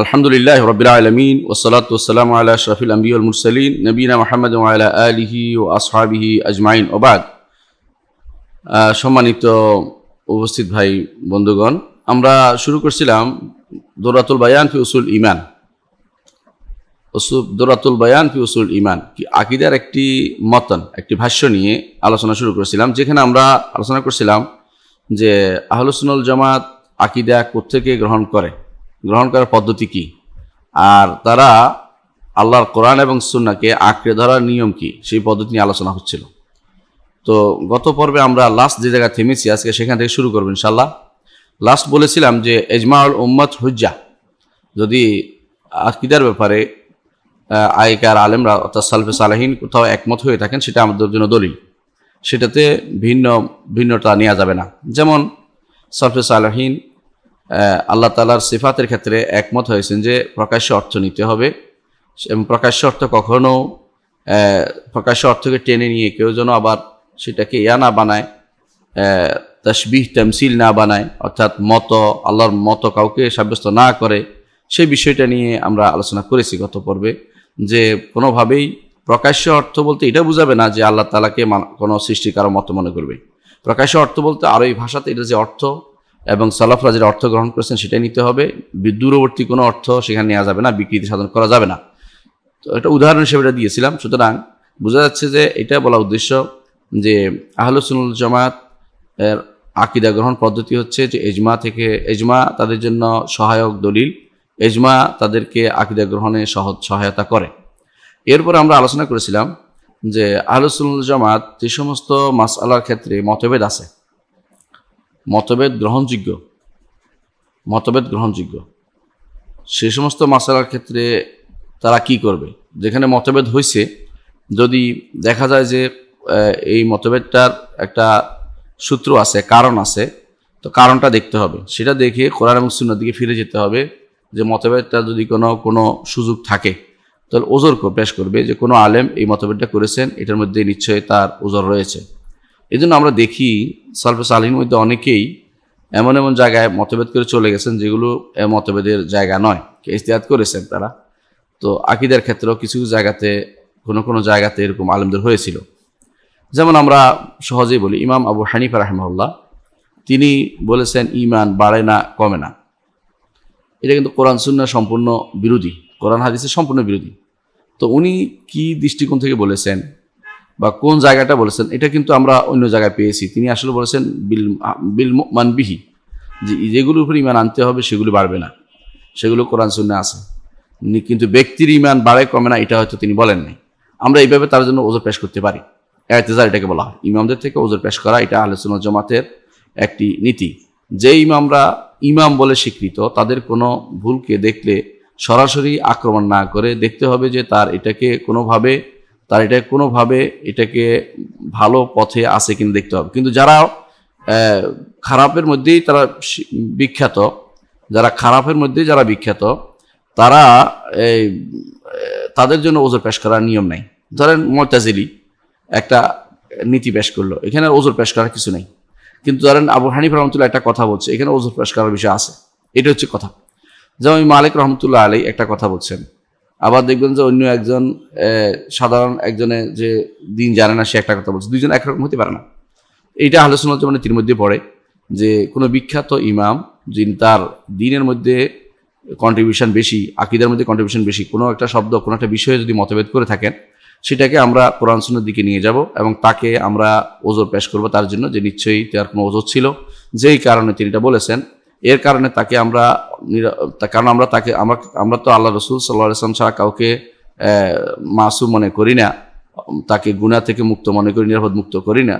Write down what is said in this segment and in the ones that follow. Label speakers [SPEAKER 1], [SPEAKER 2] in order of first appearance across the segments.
[SPEAKER 1] আলহামদুলিল্লাহ রবিল আলমিন ওসলাত ওসালাম আল্লাহ শফিল আম্বিউল মুরসলিন নবীনা মোহাম্মদ আল্লাহ আলহি ও আসহাবিহি আজমাইন ওবাদ সম্মানিত উপস্থিত ভাই বন্ধুগণ আমরা শুরু করছিলাম দৌরাতুল বায়ান ফি উসুল ইমান দৌরাতুল বায়ান ফি উসুল ইমান কি আকিদার একটি মতন একটি ভাষ্য নিয়ে আলোচনা শুরু করেছিলাম যেখানে আমরা আলোচনা করছিলাম যে আহলুসুল জামাত আকিদা কোথেকে গ্রহণ করে গ্রহণ করার পদ্ধতি কি আর তারা আল্লাহর কোরআন এবং সুন্নাকে আঁকড়ে ধরার নিয়ম কি সেই পদ্ধতি নিয়ে আলোচনা হচ্ছিল তো গত পর্বে আমরা লাস্ট যে জায়গায় থেমেছি আজকে সেখান থেকে শুরু করবো ইনশাল্লাহ লাস্ট বলেছিলাম যে এজমাউল উম্মদ হুজ্জা যদি আকিদার ব্যাপারে আইকার আলেমরা অর্থাৎ সালফে সালাহীন কোথাও একমত হয়ে থাকেন সেটা আমাদের জন্য দলিল সেটাতে ভিন্ন ভিন্নতা নেওয়া যাবে না যেমন সালফে সালাহীন আল্লাহ তালার সিফাতের ক্ষেত্রে একমত হয়েছেন যে প্রকাশ্য অর্থ নিতে হবে এবং প্রকাশ্য অর্থ কখনও প্রকাশ্য অর্থকে টেনে নিয়ে কেউ যেন আবার সেটাকে ইয়া না বানায় তসবিহ তেমসিল না বানায় অর্থাৎ মত আল্লাহর মত কাউকে সাব্যস্ত না করে সেই বিষয়টা নিয়ে আমরা আলোচনা করেছি গত পর্বে যে কোনোভাবেই প্রকাশ্য অর্থ বলতে এটা বোঝাবে না যে আল্লাহ তালাকে কোনো সৃষ্টিকার মত মনে করবে প্রকাশ্য অর্থ বলতে আরও এই ভাষাতে এটা যে অর্থ এবং সালাফরা যেটা অর্থ গ্রহণ করেছেন সেটাই নিতে হবে দূরবর্তী কোনো অর্থ সেখানে নেওয়া যাবে না বিকৃতি সাধন করা যাবে না তো এটা উদাহরণ হিসেবে এটা দিয়েছিলাম সুতরাং বোঝা যাচ্ছে যে এটা বলা উদ্দেশ্য যে আহলসুল জামাত এর আকিদা গ্রহণ পদ্ধতি হচ্ছে যে এজমা থেকে এজমা তাদের জন্য সহায়ক দলিল এজমা তাদেরকে আকিদা গ্রহণে সহজ সহায়তা করে এরপর আমরা আলোচনা করেছিলাম যে আহলসুল জামাত যে সমস্ত মাসালার ক্ষেত্রে মতভেদ আছে মতভেদ গ্রহণযোগ্য মতভেদ গ্রহণযোগ্য সে সমস্ত মাসালার ক্ষেত্রে তারা কি করবে যেখানে মতভেদ হয়েছে যদি দেখা যায় যে এই মতভেদটার একটা সূত্র আছে কারণ আছে তো কারণটা দেখতে হবে সেটা দেখে কোরআন এবং সুন্নার দিকে ফিরে যেতে হবে যে মতভেদটা যদি কোনো কোনো সুযোগ থাকে তাহলে ওজোর পেশ করবে যে কোনো আলেম এই মতভেদটা করেছেন এটার মধ্যে নিশ্চয়ই তার ওজোর রয়েছে এই জন্য আমরা দেখি সালফে সালহীন মধ্যে অনেকেই এমন এমন জায়গায় মতভেদ করে চলে গেছেন যেগুলো মতভেদের জায়গা নয় ইস্তেহাত করেছেন তারা তো আকিদের ক্ষেত্রেও কিছু কিছু জায়গাতে কোনো কোনো জায়গাতে এরকম আলেমদের হয়েছিল যেমন আমরা সহজেই বলি ইমাম আবু হানিফা রাহমহল্লা তিনি বলেছেন ইমান বাড়ে না কমে না এটা কিন্তু কোরআন সুন্না সম্পূর্ণ বিরোধী কোরআন হাদিসের সম্পূর্ণ বিরোধী তো উনি কি দৃষ্টিকোণ থেকে বলেছেন বা কোন জায়গাটা বলেছেন এটা কিন্তু আমরা অন্য জায়গায় পেয়েছি তিনি আসলে বলেছেন বিল বিল মানবিহি যে যেগুলোর উপর ইমান আনতে হবে সেগুলো বাড়বে না সেগুলো কোরআন শূন্য আছে কিন্তু ব্যক্তির ইমান বাড়ে কমে না এটা হয়তো তিনি বলেননি আমরা এইভাবে তার জন্য ওজোর পেশ করতে পারি এতেজার এটাকে বলা হয় ইমামদের থেকে ওজোর পেশ করা এটা আলোচনা জমাতের একটি নীতি যে ইমামরা ইমাম বলে স্বীকৃত তাদের কোনো ভুলকে দেখলে সরাসরি আক্রমণ না করে দেখতে হবে যে তার এটাকে কোনোভাবে তার এটা কোনোভাবে এটাকে ভালো পথে আসে কিনা দেখতে হবে কিন্তু যারা খারাপের মধ্যেই তারা বিখ্যাত যারা খারাপের মধ্যেই যারা বিখ্যাত তারা এই তাদের জন্য ওজোর পেশ করার নিয়ম নাই ধরেন মতাজিলি একটা নীতি পেশ করলো এখানে ওজোর পেশ করার কিছু নেই কিন্তু ধরেন আবু হানিফ রহমতুল্লাহ একটা কথা বলছে এখানে ওজোর পেশ করার বিষয় আছে এটা হচ্ছে কথা যেমন মালিক রহমতুল্লাহ আলী একটা কথা বলছেন আবার দেখবেন যে অন্য একজন সাধারণ একজনে যে দিন জানে না সে একটা কথা বলছে দুইজন একরকম হতে পারে না এইটা আলোচনা মানে তীর মধ্যে পড়ে যে কোনো বিখ্যাত ইমাম যিনি তার দিনের মধ্যে কন্ট্রিবিউশন বেশি আকিদার মধ্যে কন্ট্রিবিউশন বেশি কোনো একটা শব্দ কোনো একটা বিষয়ে যদি মতভেদ করে থাকেন সেটাকে আমরা কোরআন সুন্নার দিকে নিয়ে যাব এবং তাকে আমরা ওজোর পেশ করব তার জন্য যে নিশ্চয়ই তার কোনো ওজোর ছিল যেই কারণে তিনি এটা বলেছেন এর কারণে তাকে আমরা কারণ আমরা তাকে আমরা আমরা তো আল্লাহ রসুল সাল্লাহ আসলাম ছাড়া কাউকে মাসু মনে করি না তাকে গুণা থেকে মুক্ত মনে করি নিরাপদ মুক্ত করি না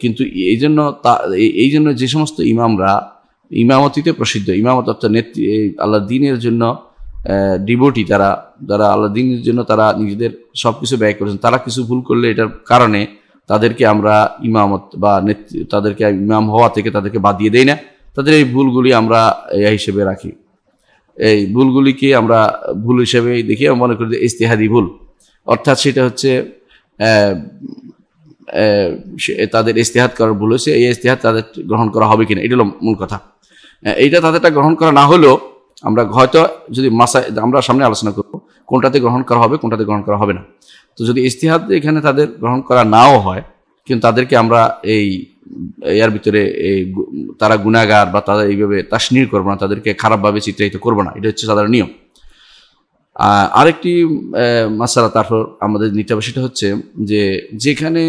[SPEAKER 1] কিন্তু এই জন্য তা এই জন্য যে সমস্ত ইমামরা ইমামতিতে প্রসিদ্ধ ইমামত অর্থাৎ নেত্রী আল্লাহ দিনের জন্য ডিবোটি তারা যারা আল্লাহ দিনের জন্য তারা নিজেদের সব কিছু ব্যয় করেছেন তারা কিছু ভুল করলে এটার কারণে তাদেরকে আমরা ইমামত বা নেতৃ তাদেরকে ইমাম হওয়া থেকে তাদেরকে বাদ দিয়ে দেই না তাদের এই ভুলগুলি আমরা এই হিসেবে রাখি এই ভুলগুলিকে আমরা ভুল হিসেবে দেখি মনে করি যে ইস্তেহাদি ভুল অর্থাৎ সেটা হচ্ছে তাদের ইস্তেহাত করার ভুল হয়েছে এই ইস্তেহাত তাদের গ্রহণ করা হবে কিনা এটা হলো মূল কথা এইটা তাদেরটা গ্রহণ করা না হলেও আমরা হয়তো যদি মাসা আমরা সামনে আলোচনা করব কোনটাতে গ্রহণ করা হবে কোনটাতে গ্রহণ করা হবে না তো যদি ইস্তেহাত এখানে তাদের গ্রহণ করা নাও হয় কিন্তু তাদেরকে আমরা এই ইয়ার ভিতরে এই তারা গুণাগার বা তারা এইভাবে তাসনির করবো না তাদেরকে খারাপভাবে চিত্রায়িত করবো না এটা হচ্ছে সাধারণ নিয়ম আরেকটি মাসালা তারপর আমাদের নিতে হবে সেটা হচ্ছে যে যেখানে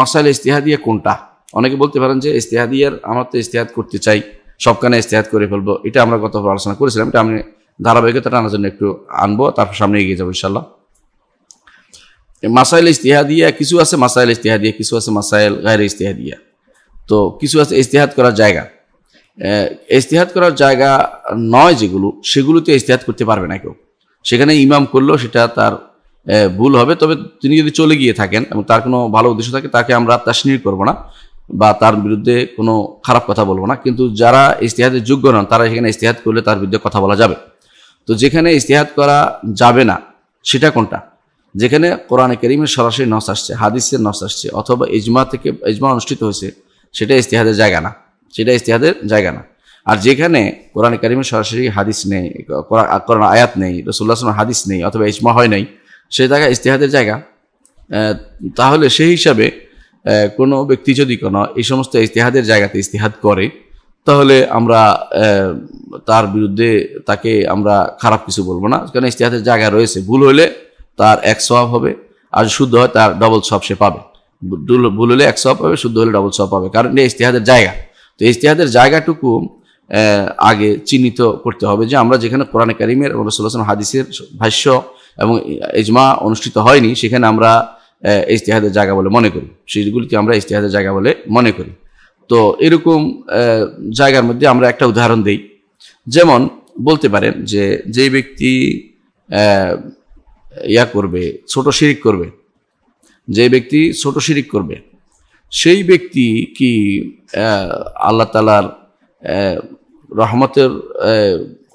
[SPEAKER 1] মাসাইল ইস্তেহাদিয়া কোনটা অনেকে বলতে পারেন যে ইস্তেহাদিয়ার আমার তো ইস্তেহাদ করতে চাই সবখানে ইস্তেহাদ করে ফেলবো এটা আমরা গতভাবে আলোচনা করেছিলাম এটা আমি ধারাবাহিকতা টানার জন্য একটু আনবো তারপর সামনে এগিয়ে যাবো ইনশাল্লাহ মাসাইল ইস্তেহাদিয়া কিছু আছে মাসাইল ইস্তেহাদিয়া কিছু আছে মাসাইল গায়ের ইস্তেহাদিয়া তো কিছু আছে ইস্তেহাত করার জায়গা ইস্তেহাত করার জায়গা নয় যেগুলো সেগুলোতে ইস্তেহাত করতে পারবে না কেউ সেখানে ইমাম করলেও সেটা তার ভুল হবে তবে তিনি যদি চলে গিয়ে থাকেন এবং তার কোনো ভালো উদ্দেশ্য থাকে তাকে আমরা তাসনির করবো না বা তার বিরুদ্ধে কোনো খারাপ কথা বলবো না কিন্তু যারা ইস্তেহাদের যোগ্য নন তারা সেখানে ইস্তেহাত করলে তার বিরুদ্ধে কথা বলা যাবে তো যেখানে ইস্তেহাত করা যাবে না সেটা কোনটা যেখানে কোরআনে করিমের সরাসরি নস আসছে হাদিসের নস আসছে অথবা ইজমা থেকে ইজমা অনুষ্ঠিত হয়েছে সেটা ইস্তিহাদের জায়গা না সেটা ইস্তিহাদের জায়গা না আর যেখানে কোরআন করিমের সরাসরি হাদিস নেই কোরআন আয়াত নেই রসুল্লাহ হাদিস নেই অথবা ইজমা হয় নাই সে জায়গা ইস্তিহাদের জায়গা তাহলে সেই হিসাবে কোনো ব্যক্তি যদি কোনো এই সমস্ত ইস্তিহাদের জায়গাতে ইস্তিহাদ করে তাহলে আমরা তার বিরুদ্ধে তাকে আমরা খারাপ কিছু বলবো না কারণ ইস্তিহাদের জায়গা রয়েছে ভুল হলে তার এক সব হবে আর শুদ্ধ হয় তার ডবল সব সে পাবে ভুল হলে এক সব পাবে শুদ্ধ হলে ডবল সব পাবে কারণ ইস্তেহাদের জায়গা তো ইস্তেহাদের জায়গাটুকু আগে চিহ্নিত করতে হবে যে আমরা যেখানে কোরআন কারিমের রসুল্লাহ হাদিসের ভাষ্য এবং এজমা অনুষ্ঠিত হয়নি সেখানে আমরা ইস্তেহাদের জায়গা বলে মনে করি সেগুলিকে আমরা ইস্তেহাদের জায়গা বলে মনে করি তো এরকম জায়গার মধ্যে আমরা একটা উদাহরণ দিই যেমন বলতে পারেন যে যে ব্যক্তি ইয়া করবে ছোট শিরিক করবে যে ব্যক্তি ছোট শিরিক করবে সেই ব্যক্তি কি আল্লাহ তালার রহমতের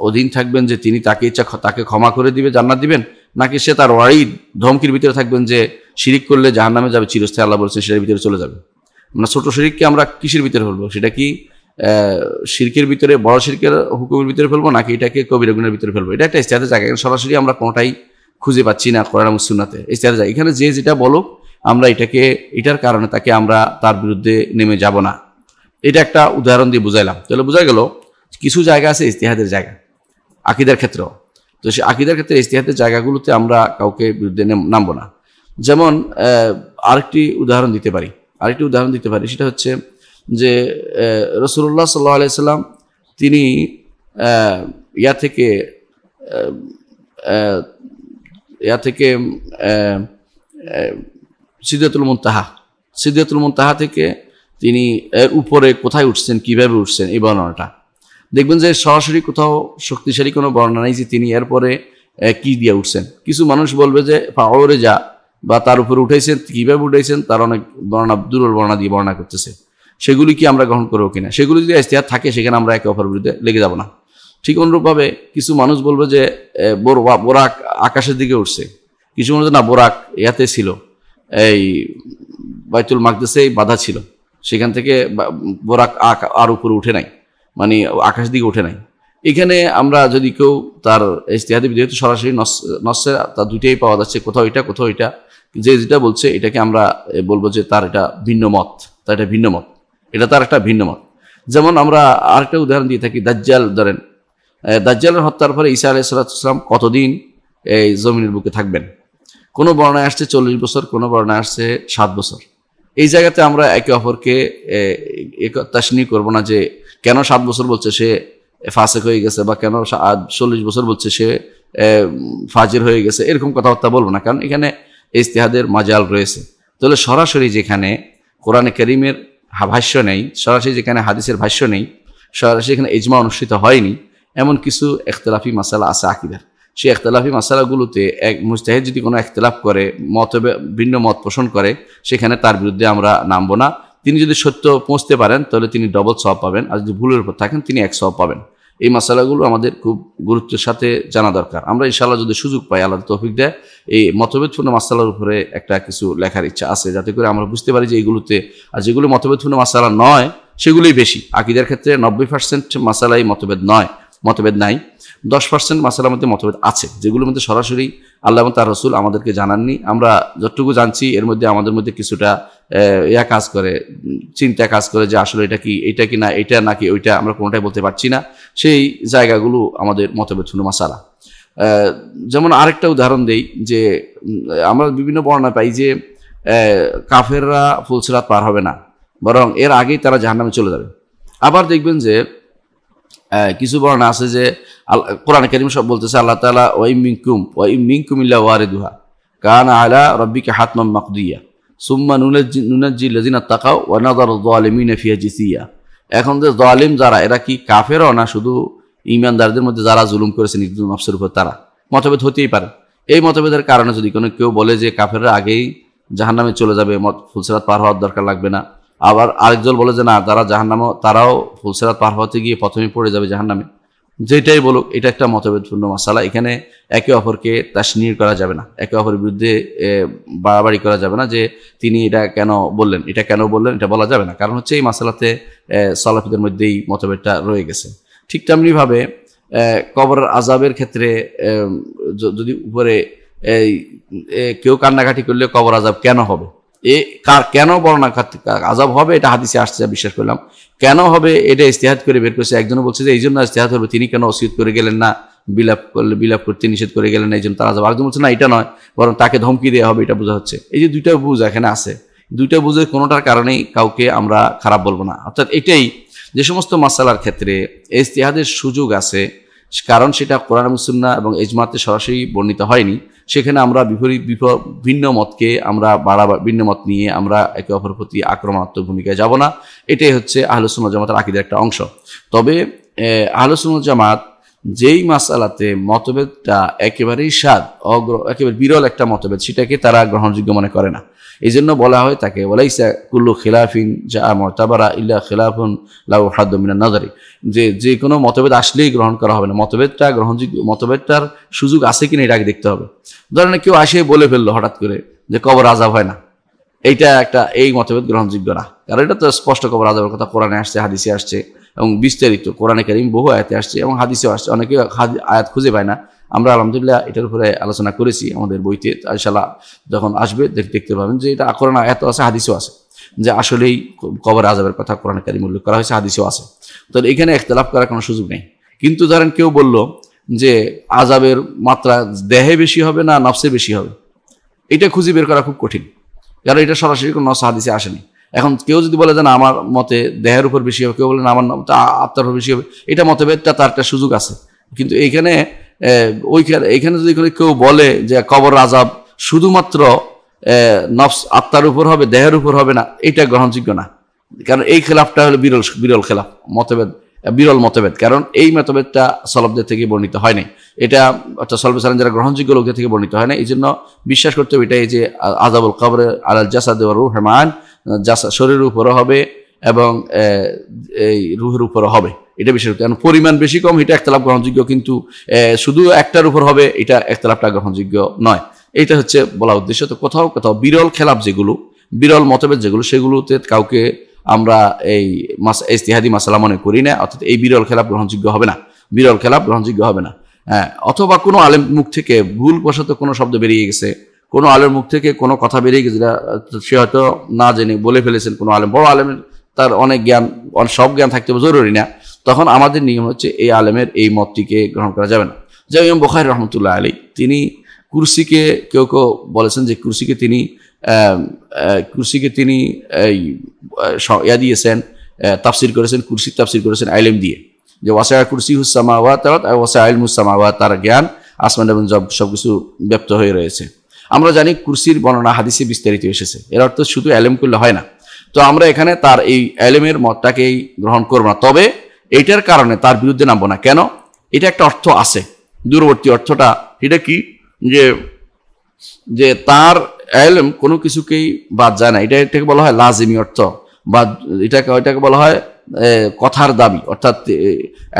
[SPEAKER 1] অধীন থাকবেন যে তিনি তাকে ইচ্ছা তাকে ক্ষমা করে দিবে জান্নাত দিবেন নাকি সে তার ওয়ারিদ ধমকির ভিতরে থাকবেন যে শিরিক করলে জাহার নামে যাবে চিরস্থায়ী আল্লাহ বলছে সেটার ভিতরে চলে যাবে মানে ছোটো শিরিককে আমরা কিসের ভিতরে ফেলবো সেটা কি শিরকের ভিতরে বড় শিরকের হুকুমের ভিতরে ফেলবো নাকি এটাকে কবিরগুনের ভিতরে ফেলবো এটা একটা ইস্তেহাতে জায়গা সরাসরি আমরা কোনোটাই খুঁজে পাচ্ছি না কোরআন সুন্নাতে ইস্তেহার যায় এখানে যে যেটা বলুক আমরা এটাকে এটার কারণে তাকে আমরা তার বিরুদ্ধে নেমে যাব না এটা একটা উদাহরণ দিয়ে বুঝাইলাম তাহলে বোঝা গেল কিছু জায়গা আছে ইস্তেহাদের জায়গা আকিদার ক্ষেত্র তো সে আকিদার ক্ষেত্রে ইস্তেহাদের জায়গাগুলোতে আমরা কাউকে বিরুদ্ধে নামব না যেমন আরেকটি উদাহরণ দিতে পারি আরেকটি উদাহরণ দিতে পারি সেটা হচ্ছে যে রসুল্লাহ সাল্লাহ আলাইসাল্লাম তিনি ইয়া থেকে ইয়া থেকে সিদ্ধাতুল মুন্তাহা সিদ্ধাতুল মুন্তাহা থেকে তিনি এর উপরে কোথায় উঠছেন কিভাবে উঠছেন এই বর্ণনাটা দেখবেন যে সরাসরি কোথাও শক্তিশালী কোনো বর্ণনা নেই যে তিনি এরপরে কি দিয়ে উঠছেন কিছু মানুষ বলবে যে পাওয়ারে যা বা তার উপরে উঠেছেন কীভাবে উঠেছেন তার অনেক বর্ণনা দুর্বল বর্ণনা দিয়ে বর্ণনা করতেছে সেগুলি কি আমরা গ্রহণ করবো কিনা সেগুলি যদি ইস্তেহার থাকে সেখানে আমরা একে অপর বিরুদ্ধে লেগে যাব না ঠিক অনুরূপভাবে কিছু মানুষ বলবে যে বোরাক আকাশের দিকে উঠছে কিছু মানুষ না বোরাক ইয়াতে ছিল এই বাইতুল মাকদেসেই বাধা ছিল সেখান থেকে বোরাক আর উপরে উঠে নাই মানে আকাশ দিকে উঠে নাই এখানে আমরা যদি কেউ তার ইস্তেহাদি যেহেতু সরাসরি নসে তার দুইটাই পাওয়া যাচ্ছে কোথাও এটা কোথাও এটা যে যেটা বলছে এটাকে আমরা বলবো যে তার এটা ভিন্ন মত তার এটা ভিন্ন মত এটা তার একটা ভিন্ন মত যেমন আমরা আরেকটা উদাহরণ দিয়ে থাকি দাজ্জাল ধরেন দাজ্জালের হত্যার পরে ঈসা আলাইসালাম কতদিন এই জমিনের বুকে থাকবেন কোনো বর্ণায় আসছে চল্লিশ বছর কোনো বর্ণায় আসছে সাত বছর এই জায়গাতে আমরা একে অপরকে তাসনি করব না যে কেন সাত বছর বলছে সে ফাঁসেক হয়ে গেছে বা কেন চল্লিশ বছর বলছে সে ফাজির হয়ে গেছে এরকম কথাবার্তা বলবো না কারণ এখানে ইস্তেহাদের মাজাল রয়েছে তাহলে সরাসরি যেখানে কোরআনে করিমের ভাষ্য নেই সরাসরি যেখানে হাদিসের ভাষ্য নেই সরাসরি এখানে ইজমা অনুষ্ঠিত হয়নি এমন কিছু এখতলাফি মশালা আছে আকিদার সেই এখতলাফি মশালাগুলোতে এক মুস্তাহেদ যদি কোনো একতলাফ করে মত ভিন্ন মত পোষণ করে সেখানে তার বিরুদ্ধে আমরা নামব না তিনি যদি সত্য পৌঁছতে পারেন তাহলে তিনি ডবল সব পাবেন আর যদি ভুলের উপর থাকেন তিনি এক সব পাবেন এই মশালাগুলো আমাদের খুব গুরুত্বের সাথে জানা দরকার আমরা ইনশাল্লাহ যদি সুযোগ পাই আল্লাহ তৌফিক দেয় এই মতভেদপূর্ণ মশালার উপরে একটা কিছু লেখার ইচ্ছা আছে যাতে করে আমরা বুঝতে পারি যে এইগুলোতে আর যেগুলো মতভেদপূর্ণ মশালা নয় সেগুলোই বেশি আকিদের ক্ষেত্রে নব্বই পার্সেন্ট মশালাই মতভেদ নয় মতভেদ নাই দশ পার্সেন্ট মাসালার মধ্যে মতভেদ আছে যেগুলোর মধ্যে সরাসরি আল্লাহ তার রসুল আমাদেরকে জানাননি আমরা যতটুকু জানছি এর মধ্যে আমাদের মধ্যে কিছুটা ইয়া কাজ করে চিন্তা কাজ করে যে আসলে এটা কি এটা কি না এটা নাকি ওইটা আমরা কোনোটাই বলতে পারছি না সেই জায়গাগুলো আমাদের মতভেদ হলো মাসালা যেমন আরেকটা উদাহরণ দেই যে আমরা বিভিন্ন বর্ণনা পাই যে কাফেররা ফুলসরাত পার হবে না বরং এর আগেই তারা নামে চলে যাবে আবার দেখবেন যে হ্যাঁ, কিছু বর্ণনা আছে যে কোরআন করিম সব বলতেছে আল্লাহ তালা ওয়াই মিঙ্কুম ওয়াই মিঙ্কুম ইল্লা দুহা কান আলা রব্বিকে হাতমাম মাকদুইয়া সুম্মা নুনাজি নুনাজি লজিনা তাকাও ওয়ানাদার দোয়ালিমিন ফিয়া জিসিয়া এখন যে দোয়ালিম যারা এরা কি কাফেরও না শুধু ইমানদারদের মধ্যে যারা জুলুম করেছে নির্জুম আফসের উপর তারা মতভেদ হতেই পারে এই মতভেদের কারণে যদি কোনো কেউ বলে যে কাফেররা আগেই জাহান্নামে চলে যাবে ফুলসেরাত পার হওয়ার দরকার লাগবে না আবার আরেকজন বলে যে না যারা নামে তারাও ফুলসেরাত পার হতে গিয়ে প্রথমে পড়ে যাবে জাহান্নামে যেটাই বলুক এটা একটা মতভেদপূর্ণ মশালা এখানে একে অপরকে তাসনির করা যাবে না একে অপরের বিরুদ্ধে বাড়াবাড়ি করা যাবে না যে তিনি এটা কেন বললেন এটা কেন বললেন এটা বলা যাবে না কারণ হচ্ছে এই মশালাতে সলাফিদের মধ্যেই মতভেদটা রয়ে গেছে ঠিক তেমনিভাবে কবর আজাবের ক্ষেত্রে যদি উপরে কেউ কান্নাকাটি করলে কবর আজাব কেন হবে এ কার কেন বর্ণনা আজাব হবে এটা হাদিসে আসছে যা বিশ্বাস করলাম কেন হবে এটা ইস্তেহাত করে বের করছে একজন বলছে যে এই জন্য ইস্তেহাত হবে তিনি কেন অসিয়ত করে গেলেন না বিলাপ করলে বিলাপ করতে নিষেধ করে গেলেন এই জন্য তার আজাব আরেকজন বলছে না এটা নয় বরং তাকে ধমকি দেওয়া হবে এটা বোঝা হচ্ছে এই যে দুইটা বুঝ এখানে আছে দুইটা বুঝের কোনোটার কারণেই কাউকে আমরা খারাপ বলবো না অর্থাৎ এটাই যে সমস্ত মাসালার ক্ষেত্রে ইস্তেহাদের সুযোগ আছে কারণ সেটা কোরআন মুসুন্না এবং এজমাতে সরাসরি বর্ণিত হয়নি সেখানে আমরা বিপরীত ভিন্ন মতকে আমরা বাড়া ভিন্ন মত নিয়ে আমরা একে অপরের প্রতি আক্রমণাত্মক ভূমিকায় যাব না এটাই হচ্ছে আহলুসুল জামাতের আকিদের একটা অংশ তবে আহলুসুল জামাত যেই মাসালাতে মতভেদটা একেবারেই স্বাদ অগ্র একেবারে বিরল একটা মতভেদ সেটাকে তারা গ্রহণযোগ্য মনে করে না এই জন্য বলা হয় তাকে ওলাইসা কুল্লু খিলাফিন যা মর্তাবারা ইল্লা খিলাফুন লাউ মিনা নাজারি যে যে কোনো মতভেদ আসলেই গ্রহণ করা হবে না মতভেদটা গ্রহণযোগ্য মতভেদটার সুযোগ আছে কিনা এটা আগে দেখতে হবে ধরেন কেউ আসে বলে ফেললো হঠাৎ করে যে কবর আজাব হয় না এইটা একটা এই মতভেদ গ্রহণযোগ্য না কারণ এটা তো স্পষ্ট কবর আজাবের কথা কোরআনে আসছে হাদিসে আসছে এবং বিস্তারিত কোরআনে কারিম বহু আয়াতে আসছে এবং হাদিসেও আসছে অনেকে আয়াত খুঁজে পায় না আমরা আলহামদুলিল্লাহ এটার উপরে আলোচনা করেছি আমাদের বইতে ইনশাল্লাহ যখন আসবে দেখতে পাবেন যে এটা আকরণ এত আছে হাদিসও আছে যে আসলেই কবর আজবের কথা কোরআনকারী মূল্য করা হয়েছে হাদিসও আছে তো এখানে একতলাফ করার কোনো সুযোগ নেই কিন্তু ধরেন কেউ বলল যে আজাবের মাত্রা দেহে বেশি হবে না নফসে বেশি হবে এটা খুঁজে বের করা খুব কঠিন কারণ এটা সরাসরি কোনো নফস হাদিসে আসেনি এখন কেউ যদি বলে যে না আমার মতে দেহের উপর বেশি হবে কেউ বলে না আমার আত্মার উপর বেশি হবে এটা মতভেদটা তার একটা সুযোগ আছে কিন্তু এইখানে ওইখানে এখানে যদি কেউ বলে যে কবর আজাব শুধুমাত্র নফস আত্মার উপর হবে দেহের উপর হবে না এটা গ্রহণযোগ্য না কারণ এই খেলাফটা হলো বিরল বিরল খেলাফ মতভেদ বিরল মতভেদ কারণ এই মতভেদটা সলবদের থেকে বর্ণিত হয় নাই এটা অর্থাৎ সলব সালাম যারা গ্রহণযোগ্য লোকদের থেকে বর্ণিত হয় না এই জন্য বিশ্বাস করতে হবে এটাই যে আজাবুল কবরে আল জাসাদ রু হেমান জাসা শরীরের উপরও হবে এবং এই রুহের উপরও হবে এটা বিশেষ কারণ পরিমাণ বেশি কম এটা একতলাপ গ্রহণযোগ্য কিন্তু শুধু একটার উপর হবে এটা একতলাপটা গ্রহণযোগ্য নয় এটা হচ্ছে বলা উদ্দেশ্য তো কোথাও কোথাও বিরল খেলাপ যেগুলো বিরল মতভেদ যেগুলো সেগুলোতে কাউকে আমরা এই মাস ইস্তিহাদি মাসালা মনে করি না অর্থাৎ এই বিরল খেলাপ গ্রহণযোগ্য হবে না বিরল খেলাপ গ্রহণযোগ্য হবে না হ্যাঁ অথবা কোনো আলেম মুখ থেকে ভুলবশত কোনো শব্দ বেরিয়ে গেছে কোনো আলেম মুখ থেকে কোনো কথা বেরিয়ে গেছে সে হয়তো না জেনে বলে ফেলেছেন কোনো আলেম বড় আলেমের তার অনেক জ্ঞান সব জ্ঞান থাকতে জরুরি না তখন আমাদের নিয়ম হচ্ছে এই আলেমের এই মতটিকে গ্রহণ করা যাবে না যেমন ইমাম বখারি রহমতুল্লাহ আলী তিনি কুরসিকে কেউ কেউ বলেছেন যে কুরসিকে তিনি কুরসিকে তিনি ইয়া দিয়েছেন তাফসির করেছেন কুরসি তাফসির করেছেন আইলেম দিয়ে যে ওয়াসা কুরসি হুসামাওয়া তারত ওয়াসা আইল হুসামাওয়া তার জ্ঞান আসমান এবং জব সব কিছু ব্যপ্ত হয়ে রয়েছে আমরা জানি কুরসির বর্ণনা হাদিসে বিস্তারিত এসেছে এর অর্থ শুধু অ্যালেম করলে হয় না তো আমরা এখানে তার এই অ্যালেমের মতটাকেই গ্রহণ করব না তবে এটার কারণে তার বিরুদ্ধে নামবো না কেন এটা একটা অর্থ আছে দূরবর্তী অর্থটা এটা কি যে যে তার এলম কোনো কিছুকেই বাদ যায় না এটা এটাকে বলা হয় লাজিমি অর্থ বা এটাকে ওইটাকে বলা হয় কথার দাবি অর্থাৎ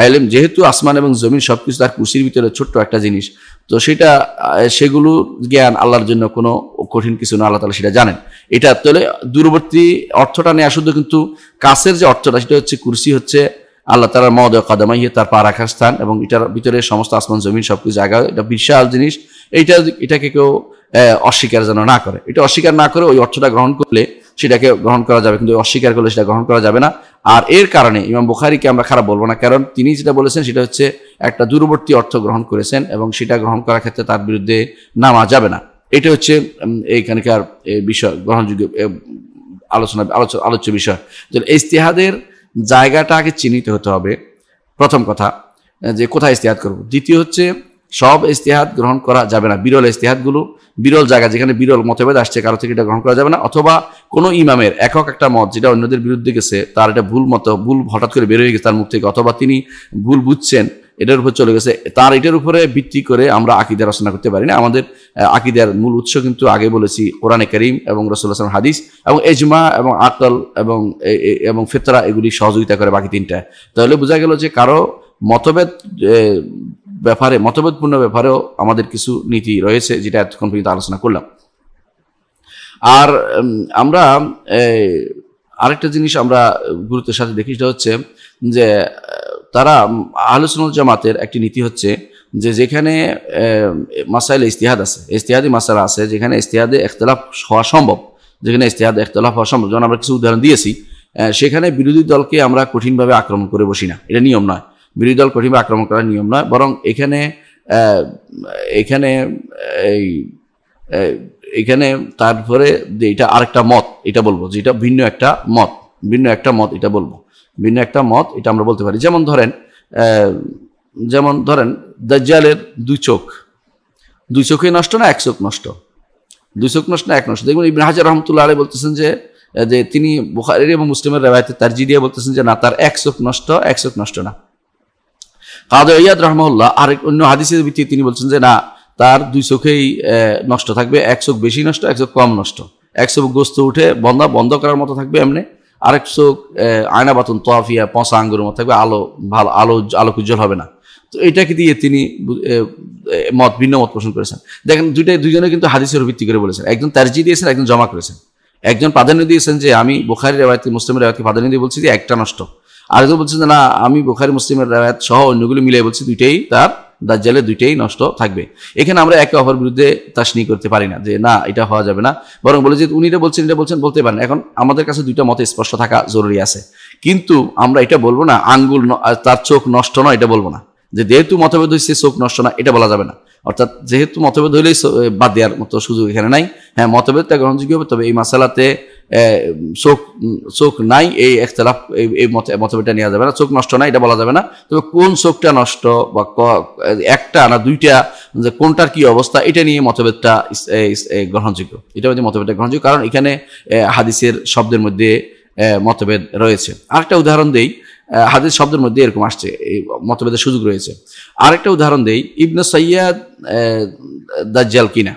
[SPEAKER 1] এলম যেহেতু আসমান এবং জমিন সব কিছু তার কুশির ভিতরে ছোট্ট একটা জিনিস তো সেটা সেগুলো জ্ঞান আল্লাহর জন্য কোনো কঠিন কিছু না আল্লাহ তালা সেটা জানেন এটা তাহলে দূরবর্তী অর্থটা নেওয়া শুধু কিন্তু কাছের যে অর্থটা সেটা হচ্ছে কুর্সি হচ্ছে আল্লাহ তালার মদ কদমাইয়ে তার পা রাখার স্থান এবং এটার ভিতরে সমস্ত আসমান জমিন সব কিছু জায়গা এটা বিশাল জিনিস এইটা এটাকে কেউ অস্বীকার যেন না করে এটা অস্বীকার না করে ওই অর্থটা গ্রহণ করলে সেটাকে গ্রহণ করা যাবে কিন্তু অস্বীকার করলে সেটা গ্রহণ করা যাবে না আর এর কারণে ইমাম বুখারিকে আমরা খারাপ বলবো না কারণ তিনি যেটা বলেছেন সেটা হচ্ছে একটা দূরবর্তী অর্থ গ্রহণ করেছেন এবং সেটা গ্রহণ করার ক্ষেত্রে তার বিরুদ্ধে নামা যাবে না এটা হচ্ছে এইখানকার বিষয় গ্রহণযোগ্য আলোচনা আলোচ্য বিষয় ইস্তিহাদের জায়গাটা আগে চিহ্নিত হতে হবে প্রথম কথা যে কোথায় ইস্তেহাত করব দ্বিতীয় হচ্ছে সব ইস্তেহাত গ্রহণ করা যাবে না বিরল ইস্তেহাতগুলো বিরল জায়গা যেখানে বিরল মতভেদ আসছে কারো থেকে এটা গ্রহণ করা যাবে না অথবা কোনো ইমামের একক একটা মত যেটা অন্যদের বিরুদ্ধে গেছে তার এটা ভুল মত ভুল হঠাৎ করে বের হয়ে গেছে তার মুখ থেকে অথবা তিনি ভুল বুঝছেন এটার উপর চলে গেছে তার এটার উপরে ভিত্তি করে আমরা আকিদার রচনা করতে পারি না আমাদের আকিদার মূল উৎস কিন্তু আগে বলেছি কোরআনে করিম এবং রসুল্লাহাম হাদিস এবং এজমা এবং আকল এবং এবং ফেতরা এগুলি সহযোগিতা করে বাকি তিনটা তাহলে বোঝা গেল যে কারো মতভেদ ব্যাপারে মতভেদপূর্ণ ব্যাপারেও আমাদের কিছু নীতি রয়েছে যেটা এতক্ষণ পর্যন্ত আলোচনা করলাম আর আমরা আরেকটা জিনিস আমরা গুরুত্বের সাথে দেখি সেটা হচ্ছে যে তারা আলোচনা জামাতের একটি নীতি হচ্ছে যে যেখানে মাসাইল ইস্তিহাদ আছে ইস্তিহাদি মাসালা আছে যেখানে ইস্তিহাদে একতলাফ হওয়া সম্ভব যেখানে ইস্তিহাদে একতলাফ হওয়া সম্ভব যেমন আমরা কিছু উদাহরণ দিয়েছি সেখানে বিরোধী দলকে আমরা কঠিনভাবে আক্রমণ করে বসি না এটা নিয়ম নয় বিরোধী দল কঠিনভাবে আক্রমণ করার নিয়ম নয় বরং এখানে এখানে এই এখানে তারপরে যে এটা আরেকটা মত এটা বলবো যেটা ভিন্ন একটা মত ভিন্ন একটা মত এটা বলবো ভিন্ন একটা মত এটা আমরা বলতে পারি যেমন ধরেন যেমন ধরেন দাজ্জালের দুই চোখ দুই চোখই নষ্ট না এক চোখ নষ্ট দুই চোখ নষ্ট না এক নষ্ট দেখবেন ইবনে হাজার রহমতুল্লাহ আলী বলতেছেন যে যে তিনি বুখারের এবং মুসলিমের রেবায়তে তার জিডিয়া বলতেছেন যে না তার এক চোখ নষ্ট এক চোখ নষ্ট না কাদ ইয়াদ রহমাল্লাহ আরেক অন্য হাদিসের ভিত্তিতে তিনি বলছেন যে না তার দুই চোখেই নষ্ট থাকবে এক চোখ বেশি নষ্ট এক চোখ কম নষ্ট এক চোখ গোস্ত উঠে বন্ধা বন্ধ করার মতো থাকবে এমনি আরেক চোখ আয়না বাতন তোয়াফিয়া পঁচা আঙ্গুর মত থাকবে আলো ভালো আলো আলোক উজ্জ্বল হবে না তো এটাকে দিয়ে তিনি মত ভিন্ন মত পোষণ করেছেন দেখেন দুইটাই দুইজনে কিন্তু হাদিসের ভিত্তি করে বলেছেন একজন তার্জি দিয়েছেন একজন জমা করেছেন একজন প্রাধান্য দিয়েছেন যে আমি বোখারি রেওয়ায়তি মুসলিমের রেওয়ায়তি প্রাধান্য দিয়ে বলছি যে একটা নষ্ট আরেকজন বলছেন যে না আমি বোখারি মুসলিমের রেওয়ায়ত সহ অন্যগুলো মিলিয়ে বলছি দুইটাই তার দাজ্জালে দুইটাই নষ্ট থাকবে এখানে আমরা একে অপর বিরুদ্ধে তাসনি করতে পারি না যে না এটা হওয়া যাবে না বরং বলে যে উনি এটা বলছেন এটা বলছেন বলতে পারেন এখন আমাদের কাছে দুইটা মতে স্পষ্ট থাকা জরুরি আছে কিন্তু আমরা এটা বলবো না আঙ্গুল তার চোখ নষ্ট নয় এটা বলবো না যে যেহেতু মতভেদ হয়েছে চোখ নষ্ট না এটা বলা যাবে না অর্থাৎ যেহেতু মতভেদ হইলেই বাদ দেওয়ার মতো সুযোগ এখানে নাই হ্যাঁ মতভেদটা গ্রহণযোগ্য হবে তবে এই মশালাতে চোখ চোখ নাই এই একতলাফ এই মতভেদটা নেওয়া যাবে না চোখ নষ্ট না এটা বলা যাবে না তবে কোন চোখটা নষ্ট বা একটা না দুইটা যে কোনটার কি অবস্থা এটা নিয়ে মতভেদটা গ্রহণযোগ্য এটা হচ্ছে মতভেদটা গ্রহণযোগ্য কারণ এখানে হাদিসের শব্দের মধ্যে মতভেদ রয়েছে আরেকটা উদাহরণ দেই হাদিস শব্দের মধ্যে এরকম আসছে এই মতভেদের সুযোগ রয়েছে আরেকটা উদাহরণ দেই ইবনে সৈয়াদ দাজ্জাল কিনা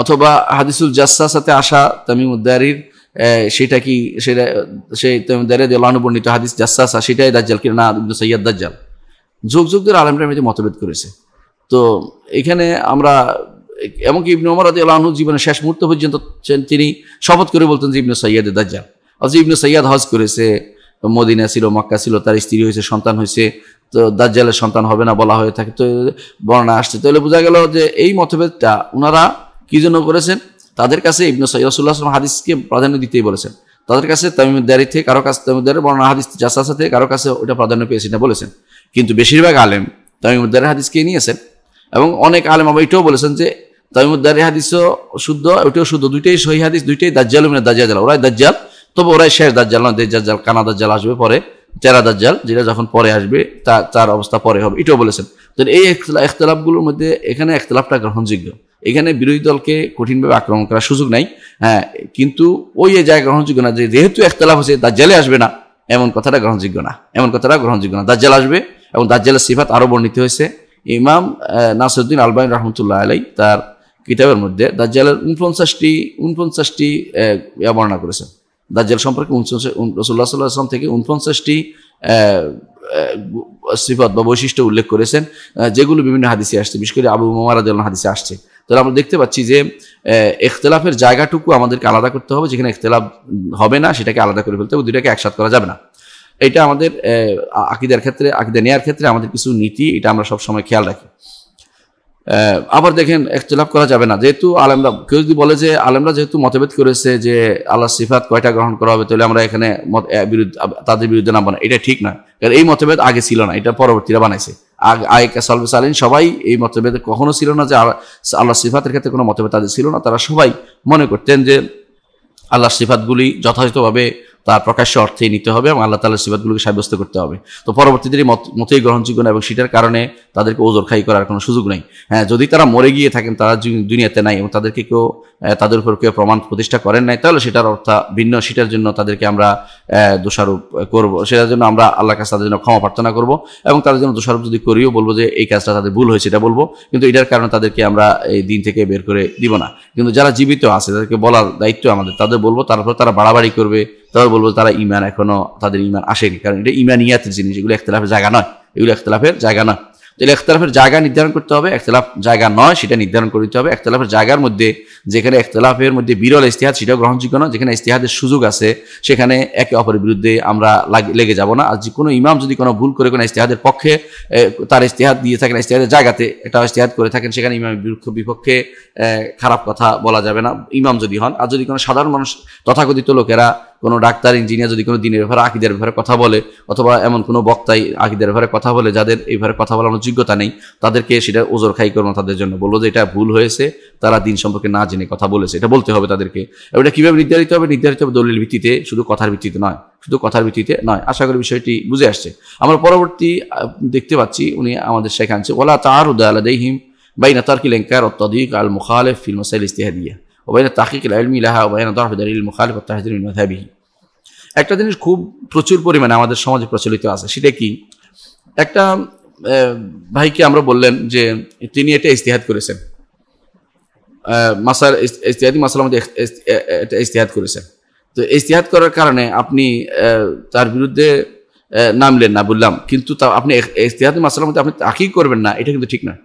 [SPEAKER 1] অথবা হাদিসুল জাসার সাথে আসা তামিম উদ্দারির সেটা কি সেটা সে দারে বর্ণিত হাদিস জাসাসা সেটাই দাজ্জাল কিনা না ইবনু সৈয়াদ দাজ্জাল যুগ যুগ ধরে আলমটার মধ্যে মতভেদ করেছে তো এখানে আমরা এমনকি ইবনু ওমর আদি আল্লাহনু জীবনের শেষ মুহূর্ত পর্যন্ত তিনি শপথ করে বলতেন যে ইবনু সৈয়াদ দাজ্জাল অথচ ইবনু সৈয়াদ হজ করেছে মদিনা ছিল মক্কা ছিল তার স্ত্রী হয়েছে সন্তান হয়েছে তো দাজ্জালের সন্তান হবে না বলা হয়ে থাকে তো বর্ণনা আসছে তাহলে বোঝা গেল যে এই মতভেদটা ওনারা কী জন্য করেছেন তাদের কাছে ইবনু সৈয়দ আসলাম হাদিসকে প্রাধান্য দিতেই বলেছেন তাদের কাছে তামিমদারি থেকে কারো কাছে তামিমদারের বর্ণনা হাদিস চাষার সাথে কারো কাছে ওটা প্রাধান্য পেয়েছে না বলেছেন কিন্তু বেশিরভাগ আলেম তামিমুদ্দারের হাদিসকে নিয়েছেন এবং অনেক আলেম আবার এটাও বলেছেন যে তামিমুদ্দারি হাদিসও শুদ্ধ ওইটাও শুদ্ধ দুইটাই সহি হাদিস দুইটাই দাজ্জাল মানে দাজ্জাল ওরাই দাজ্জাল তবে ওরাই শেষ দাজ্জাল না জাল কানা দাজ্জাল আসবে পরে তেরা দাজ্জাল যেটা যখন পরে আসবে তা তার অবস্থা পরে হবে এটাও বলেছেন তো এই এখতলাফগুলোর মধ্যে এখানে একতলাফটা গ্রহণযোগ্য এখানে বিরোধী দলকে কঠিনভাবে আক্রমণ করার সুযোগ নাই হ্যাঁ কিন্তু ওই এ জায়গা গ্রহণযোগ্য না যে যেহেতু একতলাফ হচ্ছে তার জেলে আসবে না এমন কথাটা গ্রহণযোগ্য না এমন কথাটা গ্রহণযোগ্য না দাজ্জাল আসবে এবং দাজ্জালের সিফাত আরও বর্ণিত হয়েছে ইমাম নাসরুদ্দিন আলবাইন রহমতুল্লাহ আলাই তার কিতাবের মধ্যে দাজ্জালের উনপঞ্চাশটি উনপঞ্চাশটি বর্ণনা করেছেন দাজ্জাল সম্পর্কে উনপঞ্চাশ রসুল্লাহ সাল্লাহ আসলাম থেকে উনপঞ্চাশটি সিফত বা বৈশিষ্ট্য উল্লেখ করেছেন যেগুলো বিভিন্ন হাদিসে আসছে বিশেষ করে আবু মোমারাদ হাদিসে আসছে তাহলে আমরা দেখতে পাচ্ছি যে এখতলাফের জায়গাটুকু আমাদেরকে আলাদা করতে হবে যেখানে এখতলাফ হবে না সেটাকে আলাদা করে ফেলতে হবে দুইটাকে একসাথ করা যাবে না এটা আমাদের আকিদার ক্ষেত্রে আকিদা নেয়ার ক্ষেত্রে আমাদের কিছু নীতি এটা আমরা সবসময় খেয়াল রাখি আবার দেখেন একতলাপ করা যাবে না যেহেতু আলেমরা কেউ যদি বলে যে আলেমরা যেহেতু মতভেদ করেছে যে আল্লাহ সিফাত কয়টা গ্রহণ করা হবে তাহলে আমরা এখানে বিরুদ্ধে তাদের বিরুদ্ধে নামবো না এটা ঠিক না কারণ এই মতভেদ আগে ছিল না এটা পরবর্তীরা বানাইছে আয়কা সালবে সালিন সবাই এই মতভেদে কখনো ছিল না যে আল্লাহ সিফাতের ক্ষেত্রে কোনো মতভেদ তাদের ছিল না তারা সবাই মনে করতেন যে আল্লাহ সিফাতগুলি যথাযথভাবে তার প্রকাশ্য অর্থেই নিতে হবে এবং আল্লাহ তালার সিবাদগুলোকে সাব্যস্ত করতে হবে তো পরবর্তীদের মতেই গ্রহণযোগ্য না এবং সেটার কারণে তাদেরকে ওজোরখাই করার কোনো সুযোগ নেই হ্যাঁ যদি তারা মরে গিয়ে থাকেন তারা দুনিয়াতে নাই এবং তাদেরকে কেউ তাদের উপর কেউ প্রমাণ প্রতিষ্ঠা করেন নাই তাহলে সেটার অর্থ ভিন্ন সেটার জন্য তাদেরকে আমরা দোষারোপ করব সেটার জন্য আমরা আল্লাহ কাছে তাদের জন্য ক্ষমা প্রার্থনা করব এবং তাদের জন্য দোষারোপ যদি করিও বলবো যে এই কাজটা তাদের ভুল হয়েছে এটা বলবো কিন্তু এটার কারণে তাদেরকে আমরা এই দিন থেকে বের করে দিব না কিন্তু যারা জীবিত আছে তাদেরকে বলার দায়িত্ব আমাদের তাদের বলবো তারপর তারা বাড়াবাড়ি করবে তবে বলবো তারা ইমান এখনো তাদের ইমান আসেনি কারণ এটা ইমানিয়াতের জিনিস এগুলো একতলাফের জায়গা নয় এগুলো একতলাফের জায়গা নয় তাহলে একতলাফের জায়গা নির্ধারণ করতে হবে একতলাফ জায়গা নয় সেটা নির্ধারণ করতে হবে একতলাফের জায়গার মধ্যে যেখানে একতলাফের মধ্যে বিরল ইস্তিহাদ সেটাও গ্রহণযোগ্য নয় যেখানে ইস্তিহাদের সুযোগ আছে সেখানে একে অপরের বিরুদ্ধে আমরা লেগে যাব না আর যে কোনো ইমাম যদি কোনো ভুল করে কোনো ইস্তিহাদের পক্ষে তার ইস্তিহাদ দিয়ে থাকেন ইস্তিহাদের জায়গাতে একটা ইস্তিহাদ করে থাকেন সেখানে ইমাম বিপক্ষ বিপক্ষে খারাপ কথা বলা যাবে না ইমাম যদি হন আর যদি কোনো সাধারণ মানুষ তথাকথিত লোকেরা কোনো ডাক্তার ইঞ্জিনিয়ার যদি কোনো দিনের ব্যাপারে আকিদের ব্যাপারে কথা বলে অথবা এমন কোনো বক্তাই আকিদের ব্যাপারে কথা বলে যাদের এই ব্যাপারে কথা বলানোর যোগ্যতা নেই তাদেরকে সেটা ওজোর খাই করো তাদের জন্য বললো যে এটা ভুল হয়েছে তারা দিন সম্পর্কে না জেনে কথা বলেছে এটা বলতে হবে তাদেরকে এবং এটা কীভাবে নির্ধারিত হবে নির্ধারিত হবে দলিল ভিত্তিতে শুধু কথার ভিত্তিতে নয় শুধু কথার ভিত্তিতে নয় আশা করি বিষয়টি বুঝে আসছে আমরা পরবর্তী দেখতে পাচ্ছি উনি আমাদের শেখে আনছে ওলা তাহার উদ্দা আলাদাইহিম বাইনা তার্কিল এঙ্কার অত্যধিক আল মুখালে ফিল মাসাইল ইস্তেহাদিয়া ওবাইনা তাকিক আলমি ওবাইনা তাহফিদ একটা জিনিস খুব প্রচুর পরিমাণে আমাদের সমাজে প্রচলিত আছে সেটা কি একটা ভাইকে আমরা বললেন যে তিনি এটা ইস্তিহাত করেছেন মাসার ইস্তিহাদি মাসালার মধ্যে এটা ইস্তিহাত করেছেন তো ইস্তিহাত করার কারণে আপনি তার বিরুদ্ধে নামলেন না বললাম কিন্তু তা আপনি ইস্তিহাদি মাসালার মধ্যে আপনি তাকেই করবেন না এটা কিন্তু ঠিক নয়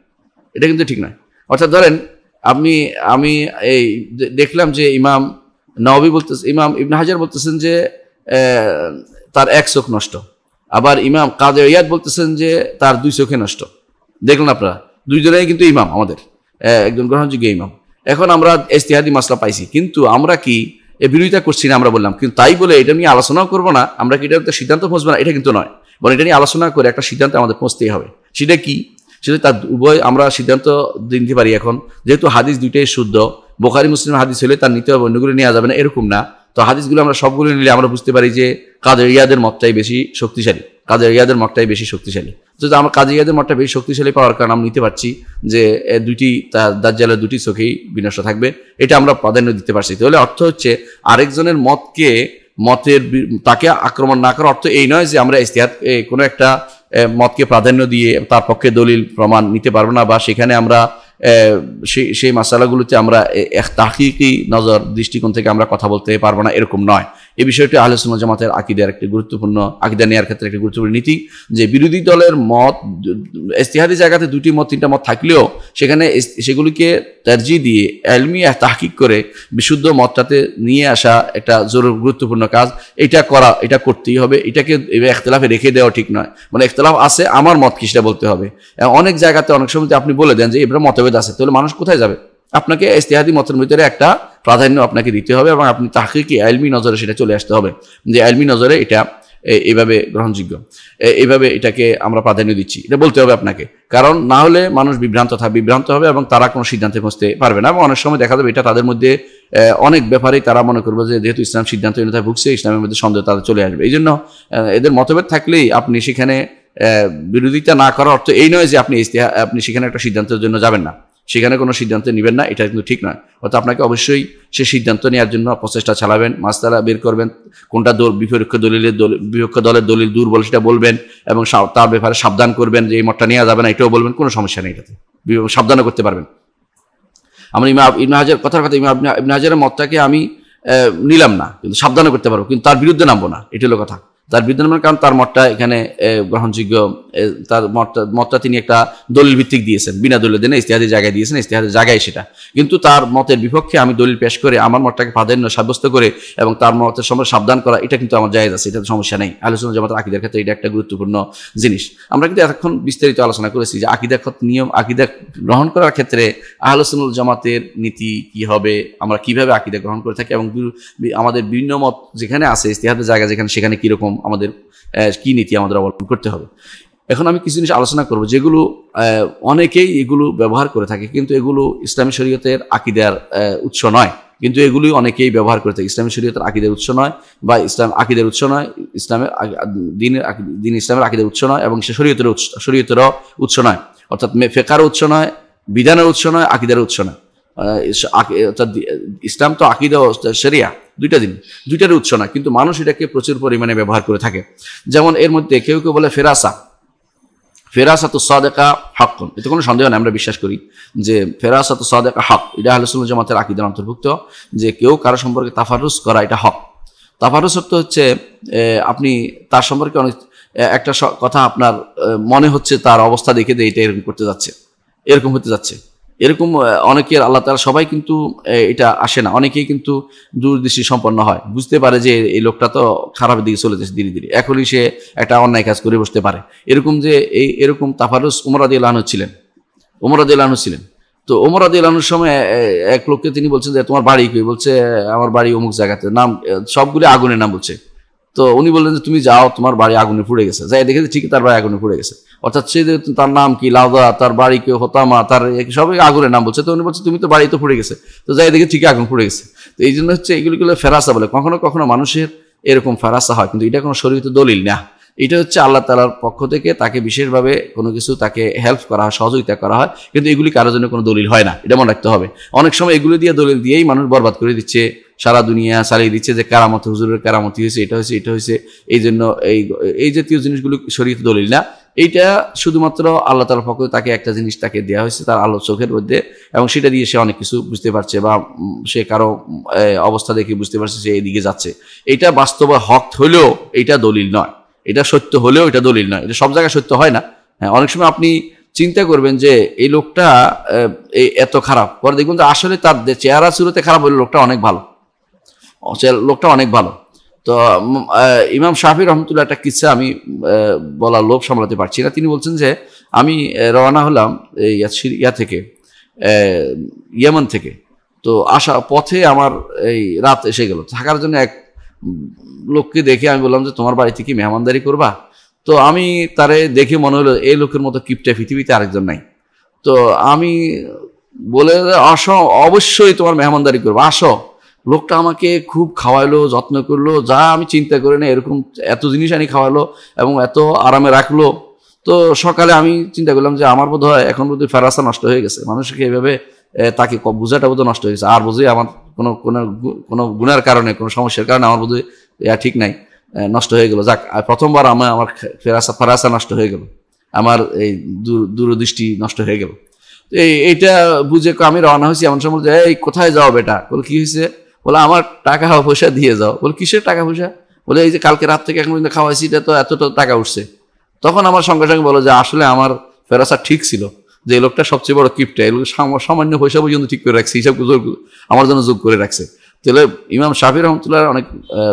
[SPEAKER 1] এটা কিন্তু ঠিক নয় অর্থাৎ ধরেন আপনি আমি এই দেখলাম যে ইমাম নবী বলতেছে ইমাম ইবনে হাজার বলতেছেন যে তার এক চোখ নষ্ট আবার ইমাম কাজে ইয়াদ বলতেছেন যে তার দুই চোখে নষ্ট দেখলেন আপনারা দুইজনেই কিন্তু ইমাম আমাদের একজন গ্রহণযোগ্য ইমাম এখন আমরা ইস্তিহাদি মাসলা পাইছি কিন্তু আমরা কি এ বিরোধিতা করছি না আমরা বললাম কিন্তু তাই বলে এটা নিয়ে আলোচনাও করবো না আমরা কি এটা সিদ্ধান্ত পৌঁছবো না এটা কিন্তু নয় বরং এটা নিয়ে আলোচনা করে একটা সিদ্ধান্ত আমাদের পৌঁছতেই হবে সেটা কি সেটা তার উভয় আমরা সিদ্ধান্ত দিতে পারি এখন যেহেতু হাদিস দুইটাই শুদ্ধ বোখারি মুসলিম হাদিস হলে তার নিতে হবে অন্যগুলো নেওয়া যাবে না এরকম না তো হাদিসগুলো আমরা সবগুলো নিলে আমরা বুঝতে পারি যে ইয়াদের মতটাই বেশি শক্তিশালী কাদের ইয়াদের মতটাই বেশি শক্তিশালী তো আমরা ইয়াদের মতটা বেশি শক্তিশালী পাওয়ার কারণে আমরা নিতে পারছি যে দুটি দার্জালের দুটি চোখেই বিনষ্ট থাকবে এটা আমরা প্রাধান্য দিতে পারছি তাহলে অর্থ হচ্ছে আরেকজনের মতকে মতের তাকে আক্রমণ না করার অর্থ এই নয় যে আমরা ইস্তেহাত কোনো একটা মতকে প্রাধান্য দিয়ে তার পক্ষে দলিল প্রমাণ নিতে পারবো না বা সেখানে আমরা সেই সেই মাসালাগুলোতে আমরা এক তাহকিকি নজর দৃষ্টিকোণ থেকে আমরা কথা বলতে পারবো না এরকম নয় এই বিষয়টি আলোচনা জামাতের আকিদার একটি গুরুত্বপূর্ণ আকিদা নেওয়ার ক্ষেত্রে একটি গুরুত্বপূর্ণ নীতি যে বিরোধী দলের মত ইস্তিহাদি জায়গাতে দুটি মত তিনটা মত থাকলেও সেখানে সেগুলিকে তার্জি দিয়ে এলমি তাহকিক করে বিশুদ্ধ মতটাতে নিয়ে আসা একটা জরুর গুরুত্বপূর্ণ কাজ এটা করা এটা করতেই হবে এটাকে একতলাফে রেখে দেওয়া ঠিক নয় মানে একতলাফ আছে আমার মত কি সেটা বলতে হবে অনেক জায়গাতে অনেক সময় আপনি বলে দেন যে এবার মতভেদ আছে তাহলে মানুষ কোথায় যাবে আপনাকে ইস্তেহাদি মতের ভিতরে একটা প্রাধান্য আপনাকে দিতে হবে এবং আপনি তাকে কি আলমি নজরে সেটা চলে আসতে হবে যে আলমি নজরে এটা এইভাবে গ্রহণযোগ্য এইভাবে এটাকে আমরা প্রাধান্য দিচ্ছি এটা বলতে হবে আপনাকে কারণ না হলে মানুষ বিভ্রান্ত থাকে বিভ্রান্ত হবে এবং তারা কোনো সিদ্ধান্তে পৌঁছতে পারবে না এবং অনেক সময় দেখা যাবে এটা তাদের মধ্যে অনেক ব্যাপারেই তারা মনে করবে যে যেহেতু ইসলাম সিদ্ধান্তহীনতায় ভুগছে ইসলামের মধ্যে সন্দেহ তাদের চলে আসবে এই জন্য এদের মতভেদ থাকলেই আপনি সেখানে বিরোধিতা না করার অর্থ এই নয় যে আপনি আপনি সেখানে একটা সিদ্ধান্তের জন্য যাবেন না সেখানে কোনো সিদ্ধান্ত নেবেন না এটা কিন্তু ঠিক নয় অর্থাৎ আপনাকে অবশ্যই সে সিদ্ধান্ত নেওয়ার জন্য প্রচেষ্টা চালাবেন মাস্তারা বের করবেন কোনটা দল বিপক্ষ দলিলের দল বিপক্ষ দলের দলিল দুর্বল সেটা বলবেন এবং তার ব্যাপারে সাবধান করবেন যে এই মতটা নেওয়া যাবে না এটাও বলবেন কোনো সমস্যা নেই এটাতে সাবধানও করতে পারবেন আমার ইমা ইবনা হাজার কথার কথা ইমা ইবনা হাজারের মতটাকে আমি নিলাম না কিন্তু সাবধানও করতে পারবো কিন্তু তার বিরুদ্ধে নামবো না এটা হলো কথা তার বিদ্যমান কারণ তার মতটা এখানে গ্রহণযোগ্য তার মতটা মতটা তিনি একটা দলিল ভিত্তিক দিয়েছেন বিনা দলিল দিনে ইস্তেহাদের জায়গায় দিয়েছেন ইস্তেহাদের জায়গায় সেটা কিন্তু তার মতের বিপক্ষে আমি দলিল পেশ করে আমার মতটাকে প্রাধান্য সাব্যস্ত করে এবং তার মতের সময় সাবধান করা এটা কিন্তু আমার জায়গা আছে এটা সমস্যা নেই আলোচনা জামাত আকিদার ক্ষেত্রে এটা একটা গুরুত্বপূর্ণ জিনিস আমরা কিন্তু এতক্ষণ বিস্তারিত আলোচনা করেছি যে আকিদা নিয়ম আকিদা গ্রহণ করার ক্ষেত্রে আহলসুল জামাতের নীতি কি হবে আমরা কিভাবে আকিদা গ্রহণ করে থাকি এবং আমাদের বিভিন্ন মত যেখানে আছে ইস্তেহাদের জায়গা যেখানে সেখানে কীরকম আমাদের কি নীতি আমাদের অবলম্বন করতে হবে এখন আমি কিছু জিনিস আলোচনা করব যেগুলো অনেকেই এগুলো ব্যবহার করে থাকে কিন্তু এগুলো ইসলামী শরীয়তের আকিদার উৎস নয় কিন্তু এগুলি অনেকেই ব্যবহার করে থাকে ইসলামী শরীয়তের আকিদের উৎস নয় বা ইসলাম আকিদের উৎস নয় ইসলামের দিনের দিন ইসলামের আকিদের উৎস নয় এবং সে শরীয়তের উৎস শরীয়তেরও উৎস নয় অর্থাৎ ফেকার উৎস নয় বিধানের উৎস নয় আকিদের উৎস নয় অর্থাৎ ইসলাম তো আকিদা সেরিয়া দুইটা দিন দুইটারই উৎস না কিন্তু মানুষ এটাকে প্রচুর পরিমাণে ব্যবহার করে থাকে যেমন এর মধ্যে কেউ কেউ বলে ফেরাসা ফেরাসা তো সাদেকা হক এতে কোনো সন্দেহ নেই আমরা বিশ্বাস করি যে ফেরাসা তো সাদেকা হক এটা আলোচনা জামাতের আকিদার অন্তর্ভুক্ত যে কেউ কারো সম্পর্কে তাফারুস করা এটা হক তাফারুস অর্থ হচ্ছে আপনি তার সম্পর্কে অনেক একটা কথা আপনার মনে হচ্ছে তার অবস্থা দেখে দিয়ে এটা এরকম করতে যাচ্ছে এরকম হতে যাচ্ছে এরকম অনেকের আল্লাহ তারা সবাই কিন্তু এটা আসে না অনেকেই কিন্তু দূরদৃষ্টি সম্পন্ন হয় বুঝতে পারে যে এই লোকটা তো খারাপ দিকে চলে যাচ্ছে ধীরে ধীরে এখনই সে একটা অন্যায় কাজ করে বসতে পারে এরকম যে এই এরকম তাফারুস উমরাদ আনু ছিলেন উমরাদ আনু ছিলেন তো ওমরাদি আনুর সময় এক লোককে তিনি বলছেন যে তোমার বাড়ি কি বলছে আমার বাড়ি অমুক জায়গাতে নাম সবগুলি আগুনের নাম বলছে তো উনি বললেন যে তুমি যাও তোমার বাড়ি আগুনে পুড়ে গেছে যাই দেখে ঠিকই তার বাড়ি আগুনে পুড়ে গেছে অর্থাৎ সে তার নাম কি লাউদা তার বাড়ি কেউ হতামা তার সবাই আগুনে নাম বলছে তো উনি বলছে তুমি তো বাড়ি তো পুড়ে গেছে তো যাই দেখে ঠিকই আগুন পুড়ে গেছে তো এই জন্য হচ্ছে এগুলিগুলো ফেরাসা বলে কখনো কখনো মানুষের এরকম ফেরাসা হয় কিন্তু এটা কোনো তো দলিল না এটা হচ্ছে আল্লাহ তালার পক্ষ থেকে তাকে বিশেষভাবে কোনো কিছু তাকে হেল্প করা হয় সহযোগিতা করা হয় কিন্তু এগুলি কারোর জন্য কোনো দলিল হয় না এটা মনে রাখতে হবে অনেক সময় এগুলি দিয়ে দলিল দিয়েই মানুষ বরবাদ করে দিচ্ছে সারা দুনিয়া চালিয়ে দিচ্ছে যে কারামত হুজুরের কারামতি হয়েছে এটা হয়েছে এটা হয়েছে এই জন্য এই এই জাতীয় জিনিসগুলো শরীর দলিল না এইটা শুধুমাত্র আল্লাহ তালার পক্ষ তাকে একটা জিনিস তাকে দেওয়া হয়েছে তার আলো চোখের মধ্যে এবং সেটা দিয়ে সে অনেক কিছু বুঝতে পারছে বা সে কারো অবস্থা দেখে বুঝতে পারছে সে এদিকে যাচ্ছে এটা বাস্তব হক হলেও এটা দলিল নয় এটা সত্য হলেও এটা দলিল নয় এটা সব জায়গায় সত্য হয় না হ্যাঁ অনেক সময় আপনি চিন্তা করবেন যে এই লোকটা এত খারাপ পরে দেখবেন যে আসলে তার চেহারা শুরুতে খারাপ হলে লোকটা অনেক ভালো সে লোকটা অনেক ভালো তো ইমাম শাহির রহমতুল্লাহ একটা কিসা আমি বলা লোভ সামলাতে পারছি না তিনি বলছেন যে আমি রওনা হলাম ইয়া থেকে ইয়েমন থেকে তো আসা পথে আমার এই রাত এসে গেল থাকার জন্য এক লোককে দেখে আমি বললাম যে তোমার বাড়িতে কি মেহমানদারি করবা তো আমি তারে দেখে মনে হলো এই লোকের মতো কিপটে পৃথিবীতে আরেকজন নাই তো আমি বলে আসো অবশ্যই তোমার মেহমানদারি করবো আসো লোকটা আমাকে খুব খাওয়াইলো যত্ন করলো যা আমি চিন্তা করি না এরকম এত জিনিস আনি খাওয়ালো এবং এত আরামে রাখলো তো সকালে আমি চিন্তা করলাম যে আমার বোধ হয় এখন বোধ ফেরাসা নষ্ট হয়ে গেছে মানুষকে এভাবে তাকে বোঝাটা বোধ নষ্ট হয়ে গেছে আর বোঝে আমার কোনো কোনো কোনো গুণার কারণে কোনো সমস্যার কারণে আমার বোধ ঠিক নাই নষ্ট হয়ে গেল যাক প্রথমবার আমার আমার ফেরাসা ফেরাসা নষ্ট হয়ে গেল আমার এই দূরদৃষ্টি নষ্ট হয়ে গেল এই এইটা বুঝে আমি রওনা হয়েছি এমন সময় যে এই কোথায় যাও বেটা বলে কি হয়েছে বলে আমার টাকা পয়সা দিয়ে যাও বলে কিসের টাকা পয়সা বলে এই যে কালকে রাত থেকে এখন পর্যন্ত খাওয়াইছি এটা তো এতটা টাকা উঠছে তখন আমার সঙ্গে সঙ্গে বলো যে আসলে আমার ফেরাসা ঠিক ছিল যে এই লোকটা সবচেয়ে বড় কিপটা এই লোক সামান্য পয়সা পর্যন্ত ঠিক করে রাখছে হিসাব আমার জন্য যোগ করে রাখছে তাহলে ইমাম শাফি রহমতুল্লাহ অনেক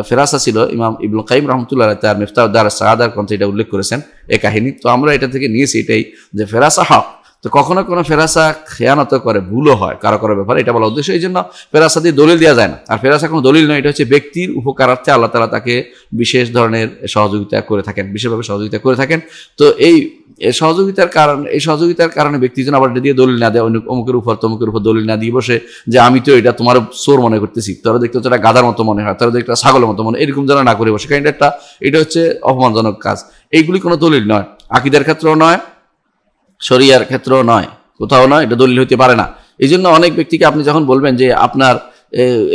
[SPEAKER 1] ফেরাসা ছিল ইমাম ইবুল কাইম রহমতুল্লাহ তার মেফতার দার সাহাদার গ্রন্থে এটা উল্লেখ করেছেন এ কাহিনী তো আমরা এটা থেকে নিয়েছি এটাই যে ফেরাসা হক তো কখনো কোনো ফেরাসা খেয়ানত করে ভুলও হয় কারো কারো ব্যাপারে এটা বলা উদ্দেশ্য এই জন্য ফেরাসা দিয়ে দলিল দেওয়া যায় না আর ফেরাসা কোনো দলিল নয় এটা হচ্ছে ব্যক্তির উপকারার্থে আল্লাহ তালা তাকে বিশেষ ধরনের সহযোগিতা করে থাকেন বিশেষভাবে সহযোগিতা করে থাকেন তো এই সহযোগিতার কারণ এই সহযোগিতার কারণে ব্যক্তি যেন আবার দিয়ে দলিল না দেয় অমুকের উপর তমুকের উপর দলিল না দিয়ে বসে যে আমি তো এটা তোমার সোর মনে করতেছি তারা দেখতে হচ্ছে গাদার মতো মনে হয় তারা দেখতে ছাগলের মতো মনে এরকম যেন না করে বসে কারণ এটা এটা হচ্ছে অপমানজনক কাজ এইগুলি কোনো দলিল নয় আকিদের ক্ষেত্রেও নয় শরিয়ার ক্ষেত্রেও নয় কোথাও নয় এটা দলিল হইতে পারে না এই জন্য অনেক ব্যক্তিকে আপনি যখন বলবেন যে আপনার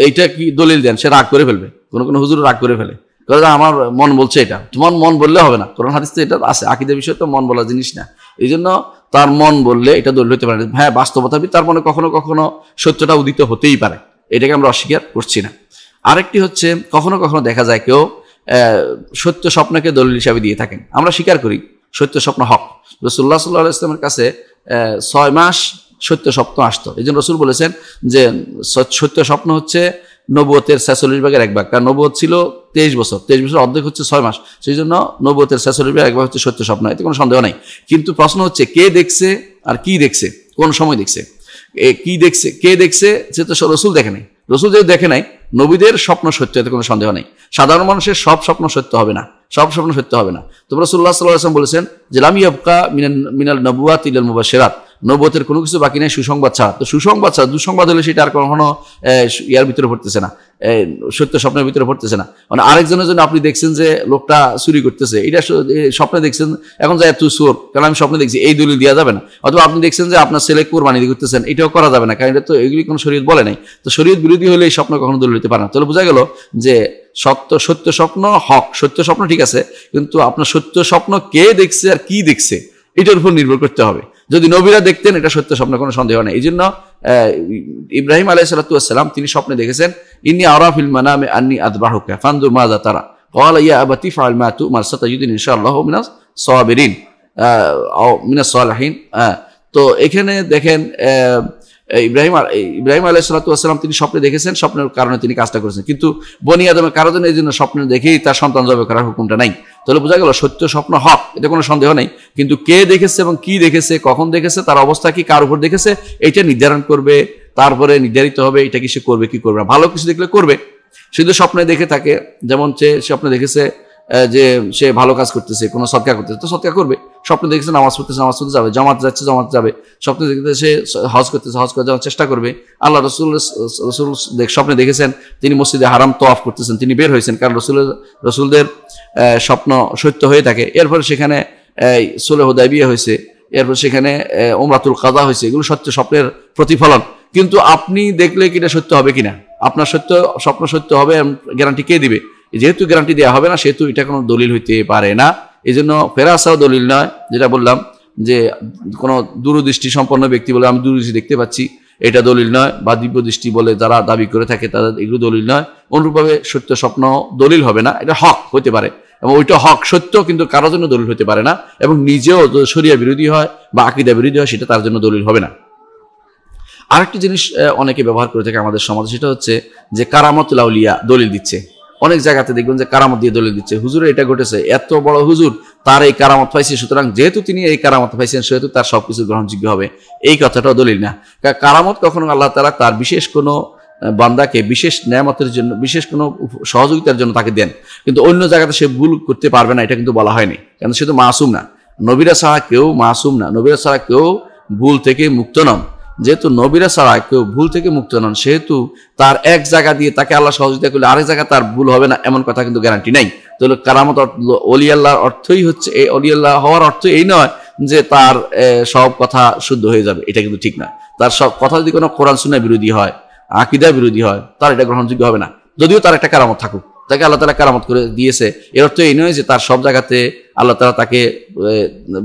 [SPEAKER 1] এইটা কি দলিল দেন সে রাগ করে ফেলবে কোনো কোনো হুজুর রাগ করে ফেলে আমার মন বলছে এটা তোমার মন বললে হবে না কোরআন হাদিস এটা আছে আকিদের বিষয় তো মন বলা জিনিস না এই জন্য তার মন বললে এটা দলিল হতে পারে হ্যাঁ বাস্তবতা তার মনে কখনো কখনো সত্যটা উদিত হতেই পারে এটাকে আমরা অস্বীকার করছি না আরেকটি হচ্ছে কখনো কখনো দেখা যায় কেউ সত্য স্বপ্নকে দলিল হিসাবে দিয়ে থাকেন আমরা স্বীকার করি সত্য স্বপ্ন হক রসুল্লাহ সাল্লাহ ইসলামের কাছে ছয় মাস সত্য স্বপ্ন আসতো এই জন্য রসুল বলেছেন যে সত্য স্বপ্ন হচ্ছে নবতের ছেচল্লিশ ভাগের এক ভাগ কারণ নবত ছিল তেইশ বছর তেইশ বছর অর্ধেক হচ্ছে ছয় মাস সেই জন্য নবতের ছেচল্লিশ ভাগ এক ভাগ হচ্ছে সত্য স্বপ্ন এতে কোনো সন্দেহ নাই কিন্তু প্রশ্ন হচ্ছে কে দেখছে আর কি দেখছে কোন সময় দেখছে কি দেখছে কে দেখছে সে তো রসুল দেখে নেই রসুল যদি দেখে নাই নবীদের স্বপ্ন সত্য এতে কোনো সন্দেহ নেই সাধারণ মানুষের সব স্বপ্ন সত্য হবে না সব স্বপ্ন সত্য হবে না তোমরা সুল্লাহ সাল্লাহ আসলাম বলেছেন যে লামিয়াবকা মিনাল নবুয়া তিল মুবাসেরাত নবতের কোনো কিছু বাকি নেই সুসংবাদ ছাড়া তো সুসংবাদ ছাড়া দুঃসংবাদ হলে সেটা আর কখনো ইয়ার ভিতরে পড়তেছে না সত্য স্বপ্নের ভিতরে পড়তেছে না মানে আরেকজনের জন্য আপনি দেখছেন যে লোকটা চুরি করতেছে এটা স্বপ্নে দেখছেন এখন যায় তু সোর কারণ আমি স্বপ্নে দেখছি এই দলিল দেওয়া যাবে না অথবা আপনি দেখছেন যে আপনার ছেলে কোরবানি করতেছেন এটাও করা যাবে না কারণ এটা তো এগুলি কোনো শরীয়ত বলে নাই তো শরীয়ত বিরোধী হলে এই স্বপ্ন কখনো দলিল হতে পারে না তাহলে বোঝা গেল যে সত্য সত্য স্বপ্ন হক সত্য স্বপ্ন ঠিক আছে কিন্তু আপনার সত্য স্বপ্ন কে দেখছে আর কি দেখছে এটার উপর নির্ভর করতে হবে যদি নবীরা দেখতেন এটা সত্য স্বপ্ন কোনো সন্দেহ নেই এই জন্য ইব্রাহিম আলাই সালাতাম তিনি স্বপ্নে দেখেছেন ইনি আরাফিল নামে আন্নি আদবাহ ফান্দু মাজা তারা কল ইয়া আবাতি ফাল মাতু মারসাতাজুদ্দিন ইনশাআল্লাহ মিনাস সওয়াবিরিন মিনাস সালাহিন তো এখানে দেখেন আহ ইব্রাহিম ইব্রাহিম আলাহ সালাতাম তিনি স্বপ্নে দেখেছেন স্বপ্নের কারণে তিনি কাজটা করেছেন কিন্তু বনি আদমের কারো জন্য এই জন্য স্বপ্ন দেখেই তার সন্তান জবে করার হুকুমটা নাই তাহলে বোঝা গেল সত্য স্বপ্ন হক এটা কোনো সন্দেহ নেই কিন্তু কে দেখেছে এবং কি দেখেছে কখন দেখেছে তার অবস্থা কি কার উপর দেখেছে এটা নির্ধারণ করবে তারপরে নির্ধারিত হবে এটা কি সে করবে কি করবে ভালো কিছু দেখলে করবে শুধু স্বপ্নে দেখে থাকে যেমন সে স্বপ্নে দেখেছে যে সে ভালো কাজ করতেছে কোনো সৎকা করতেছে তো সৎকা করবে স্বপ্ন দেখেছে নামাজ পড়তেছে নামাজ পড়তে যাবে জামাত যাচ্ছে জামাত যাবে স্বপ্ন দেখতে সে হজ করতেছে হজ করে যাওয়ার চেষ্টা করবে আল্লাহ রসুল রসুল স্বপ্নে দেখেছেন তিনি মসজিদে হারাম তোয়াফ করতেছেন তিনি বের হয়েছেন কারণ রসুল রসুলদের স্বপ্ন সত্য হয়ে থাকে এরপরে সেখানে সোলে হোদায় বিয়ে হয়েছে এরপর সেখানে ওমরাতুল কাদা হয়েছে এগুলো সত্য স্বপ্নের প্রতিফলন কিন্তু আপনি দেখলে কিনা সত্য হবে কিনা আপনার সত্য স্বপ্ন সত্য হবে গ্যারান্টি কে দিবে যেহেতু গ্যারান্টি দেওয়া হবে না সেহেতু এটা কোনো দলিল হইতে পারে না এই জন্য ফেরাসাও দলিল নয় যেটা বললাম যে কোনো দূরদৃষ্টি সম্পন্ন ব্যক্তি বলে আমি দূরদৃষ্টি দেখতে পাচ্ছি এটা দলিল নয় বা দিব্য দৃষ্টি বলে যারা দাবি করে থাকে তাদের এগুলো দলিল নয় অনুরূপভাবে সত্য স্বপ্ন দলিল হবে না এটা হক হতে পারে এবং ওইটা হক সত্য কিন্তু কারো জন্য দলিল হতে পারে না এবং নিজেও সরিয়া বিরোধী হয় বা আকিদা বিরোধী হয় সেটা তার জন্য দলিল হবে না আরেকটি জিনিস অনেকে ব্যবহার করে থাকে আমাদের সমাজে সেটা হচ্ছে যে কারামত লাউলিয়া দলিল দিচ্ছে অনেক জায়গাতে দেখবেন যে কারামত দিয়ে দলিল দিচ্ছে হুজুরে এটা ঘটেছে এত বড় হুজুর তার এই কারামত পাইছে সুতরাং যেহেতু তিনি এই কারামত পাইছেন সেহেতু তার সবকিছু গ্রহণযোগ্য হবে এই কথাটাও দলিল না কারামত কখনো আল্লাহ তালা তার বিশেষ কোনো বান্দাকে বিশেষ ন্যামতের জন্য বিশেষ কোনো সহযোগিতার জন্য তাকে দেন কিন্তু অন্য জায়গাতে সে ভুল করতে পারবে না এটা কিন্তু বলা হয়নি কেন সে তো মাসুম না নবীরা সাহা কেউ মাসুম না নবীরা সাহা কেউ ভুল থেকে মুক্ত নন যেহেতু নবীরা ছাড়া কেউ ভুল থেকে মুক্ত নন সেহেতু তার এক জায়গা দিয়ে তাকে আল্লাহ সহযোগিতা করলে আরেক জায়গা তার ভুল হবে না এমন কথা কিন্তু গ্যারান্টি নাই তো কারামত অলি আল্লাহর অর্থই হচ্ছে এই অলি আল্লাহ হওয়ার অর্থ এই নয় যে তার সব কথা শুদ্ধ হয়ে যাবে এটা কিন্তু ঠিক না তার সব কথা যদি কোনো কোরআন শুনায় বিরোধী হয় আকিদা বিরোধী হয় তার এটা গ্রহণযোগ্য হবে না যদিও তার একটা কারামত থাকুক তাকে আল্লাহ তালা কারামত করে দিয়েছে এর অর্থ এই নয় যে তার সব জায়গাতে আল্লাহ তালা তাকে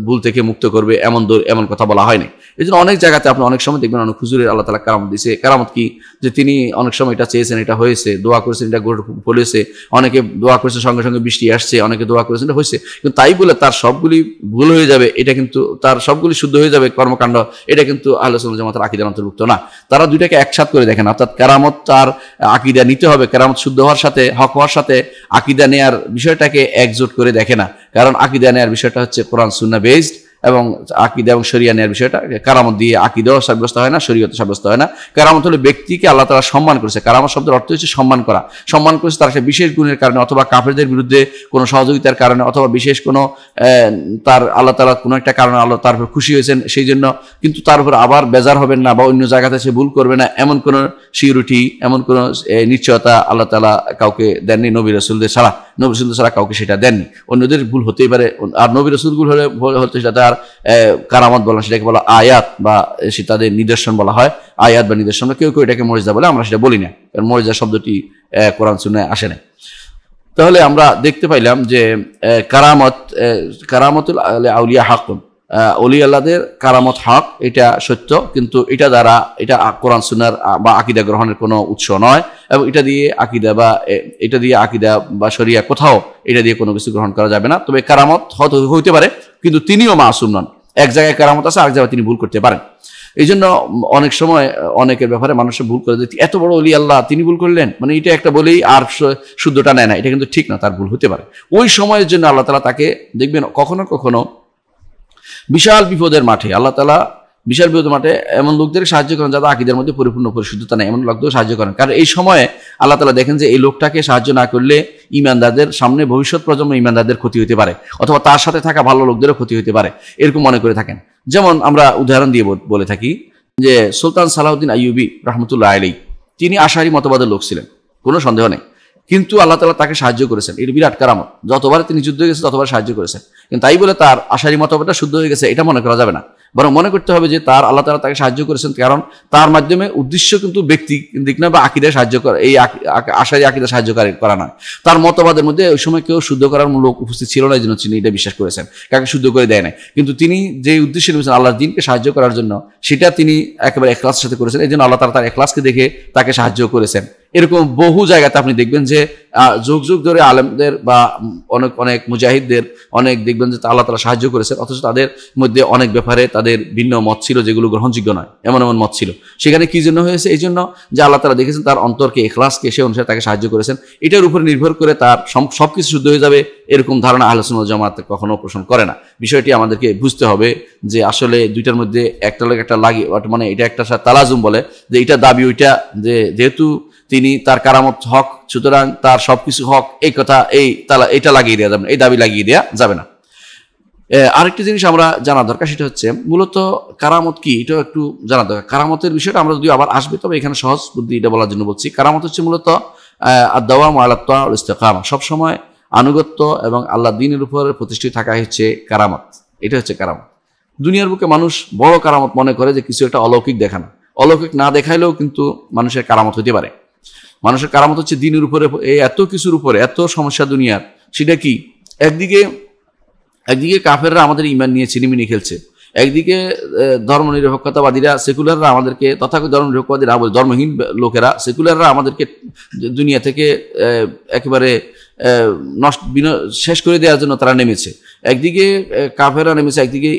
[SPEAKER 1] ভুল থেকে মুক্ত করবে এমন এমন কথা বলা হয়নি এই জন্য অনেক জায়গাতে আপনি অনেক সময় দেখবেন অনেক হুজুরের আল্লাহ তালা কারামত দিয়েছে কারামত কি যে তিনি অনেক সময় এটা চেয়েছেন এটা হয়েছে দোয়া করেছেন এটা ফলেছে অনেকে দোয়া করেছে সঙ্গে সঙ্গে বৃষ্টি আসছে অনেকে দোয়া করেছেন এটা হয়েছে কিন্তু তাই বলে তার সবগুলি ভুল হয়ে যাবে এটা কিন্তু তার সবগুলি শুদ্ধ হয়ে যাবে কর্মকাণ্ড এটা কিন্তু আল্লাহ জামাতের আকিদার অন্তর্ভুক্ত না তারা দুইটাকে একসাথ করে দেখেন অর্থাৎ কারামত তার আকিদা নিতে হবে কারামত শুদ্ধ হওয়ার সাথে হক হওয়ার সাথে আকিদা নেয়ার বিষয়টাকে একজোট করে দেখে না কারণ আকিদা নেয়ার বিষয়টা হচ্ছে কোরআন সুন্না বেসড এবং আকিদা এবং শরিয়া নেওয়ার বিষয়টা কারামত দিয়ে আকিদেও সাব্যস্ত হয় না শরীয়তে সাব্যস্ত হয় না কারামত হলো ব্যক্তিকে আল্লাহ তারা সম্মান করেছে কারামত শব্দের অর্থ হচ্ছে সম্মান করা সম্মান করেছে তার সে বিশেষ গুণের কারণে অথবা কাফেরদের বিরুদ্ধে কোনো সহযোগিতার কারণে অথবা বিশেষ কোনো তার আল্লাহ তালা কোনো একটা কারণে আল্লাহ তার উপর খুশি হয়েছেন সেই জন্য কিন্তু তার উপর আবার বেজার হবেন না বা অন্য জায়গাতে সে ভুল করবে না এমন কোনো সিউরিটি এমন কোনো নিশ্চয়তা আল্লাহ তালা কাউকে দেননি নবী রসুলদের ছাড়া নবী রসুলদের ছাড়া কাউকে সেটা দেননি অন্যদের ভুল হতেই পারে আর নবী ভুল হলে হতে সেটা তার কারামত বলা সেটাকে বলা আয়াত বা সে নিদর্শন বলা হয় আয়াত বা নিদর্শন কেউ কেউ এটাকে মরিজা বলে আমরা সেটা বলি না কারণ মরিজা শব্দটি কোরআন শুনে আসে না তাহলে আমরা দেখতে পাইলাম যে কারামত কারামতুল আউলিয়া হাকুন অলি আল্লাদের কারামত হক এটা সত্য কিন্তু এটা দ্বারা এটা কোরআন সুনার বা আকিদা গ্রহণের কোনো উৎস নয় এবং এটা দিয়ে আকিদা বা এটা দিয়ে আকিদা বা শরিয়া কোথাও এটা দিয়ে কোনো কিছু গ্রহণ করা যাবে না তবে কারামত হয়তো হইতে পারে কিন্তু তিনিও মাসুম নন এক জায়গায় কারামত আছে আর জায়গায় তিনি ভুল করতে পারেন এই জন্য অনেক সময় অনেকের ব্যাপারে মানুষ ভুল করে এত বড় অলি আল্লাহ তিনি ভুল করলেন মানে এটা একটা বলেই আর শুদ্ধটা নেয় না এটা কিন্তু ঠিক না তার ভুল হতে পারে ওই সময়ের জন্য আল্লাহ তালা তাকে দেখবেন কখনো কখনো বিশাল বিপদের মাঠে আল্লাহ তালা বিশাল বিপদের মাঠে এমন লোকদের সাহায্য করেন যাদের আকিদের মধ্যে পরিপূর্ণ পরিশুদ্ধতা নেই এমন লোকদের সাহায্য করেন কারণ এই সময়ে আল্লাহ তালা দেখেন যে এই লোকটাকে সাহায্য না করলে ইমানদারদের সামনে ভবিষ্যৎ প্রজন্ম ইমানদারদের ক্ষতি হতে পারে অথবা তার সাথে থাকা ভালো লোকদেরও ক্ষতি হতে পারে এরকম মনে করে থাকেন যেমন আমরা উদাহরণ দিয়ে বলে থাকি যে সুলতান সালাউদ্দিন আইয়ুবি রহমতুল্লাহ আলী তিনি আশারি মতবাদের লোক ছিলেন কোনো সন্দেহ নেই কিন্তু আল্লাহ তালা তাকে সাহায্য করেছেন এটি বিরাট কারামত যতবার তিনি যুদ্ধ হয়ে গেছে ততবার সাহায্য করেছেন কিন্তু তাই বলে তার আশারি মতবাদটা শুদ্ধ হয়ে গেছে এটা মনে করা যাবে না বরং মনে করতে হবে যে তার আল্লাহ তালা তাকে সাহায্য করেছেন কারণ তার মাধ্যমে উদ্দেশ্য কিন্তু ব্যক্তি দিক না বা আকিদায় সাহায্য করা এই আশারি আকিদা সাহায্য করা নয় তার মতবাদের মধ্যে ওই সময় কেউ শুদ্ধ করার লোক উপস্থিত ছিল না এই জন্য তিনি এটা বিশ্বাস করেছেন কাকে শুদ্ধ করে দেয় নাই কিন্তু তিনি যে উদ্দেশ্যে নিয়েছেন আল্লাহর দিনকে সাহায্য করার জন্য সেটা তিনি একেবারে এখলাসের সাথে করেছেন এই জন্য আল্লাহ তালা তার এখলাসকে দেখে তাকে সাহায্য করেছেন এরকম বহু জায়গাতে আপনি দেখবেন যে যুগ যুগ ধরে আলেমদের বা অনেক অনেক মুজাহিদদের অনেক দেখবেন যে আল্লাহ তালা সাহায্য করেছেন অথচ তাদের মধ্যে অনেক ব্যাপারে তাদের ভিন্ন মত ছিল যেগুলো গ্রহণযোগ্য নয় এমন এমন মত ছিল সেখানে কি জন্য হয়েছে এই জন্য যে আল্লাহ তালা দেখেছেন তার অন্তরকে এখলাসকে সে অনুসারে তাকে সাহায্য করেছেন এটার উপর নির্ভর করে তার সব কিছু শুদ্ধ হয়ে যাবে এরকম ধারণা আলোচনা জমাতে কখনো পোষণ করে না বিষয়টি আমাদেরকে বুঝতে হবে যে আসলে দুইটার মধ্যে একটা লোক একটা লাগে মানে এটা একটা তালাজুম বলে যে এটা দাবি ওইটা যে যেহেতু তিনি তার কারামত হক সুতরাং তার সব কিছু হক এই কথা এই তালা এটা লাগিয়ে দেওয়া যাবে না এই দাবি লাগিয়ে দেওয়া যাবে না আরেকটি জিনিস আমরা জানা দরকার সেটা হচ্ছে মূলত কারামত কি এটাও একটু জানা দরকার কারামতের বিষয়টা আমরা যদিও আবার আসবে তবে এখানে সহজ বুদ্ধি এটা বলার জন্য বলছি কারামত হচ্ছে মূলত আদাওয়া মালাত্তা ইস্তেকামা সবসময় আনুগত্য এবং আল্লাহ দিনের উপর প্রতিষ্ঠিত থাকা হচ্ছে কারামত এটা হচ্ছে কারামত দুনিয়ার বুকে মানুষ বড় কারামত মনে করে যে কিছু একটা অলৌকিক দেখানো অলৌকিক না দেখাইলেও কিন্তু মানুষের কারামত হতে পারে মানুষের কারামত হচ্ছে দিনের উপরে এত কিছুর উপরে এত সমস্যা দুনিয়ার সেটা কি একদিকে একদিকে কাফেররা আমাদের ইমান নিয়ে ছিনিমিনি খেলছে একদিকে ধর্মনিরপেক্ষতাবাদীরা সেকুলাররা আমাদেরকে তথাকথিত ধর্মনিরপেক্ষবাদীরা ধর্মহীন লোকেরা সেকুলাররা আমাদেরকে দুনিয়া থেকে একেবারে নষ্ট শেষ করে দেওয়ার জন্য তারা নেমেছে একদিকে কাফেরা নেমেছে একদিকে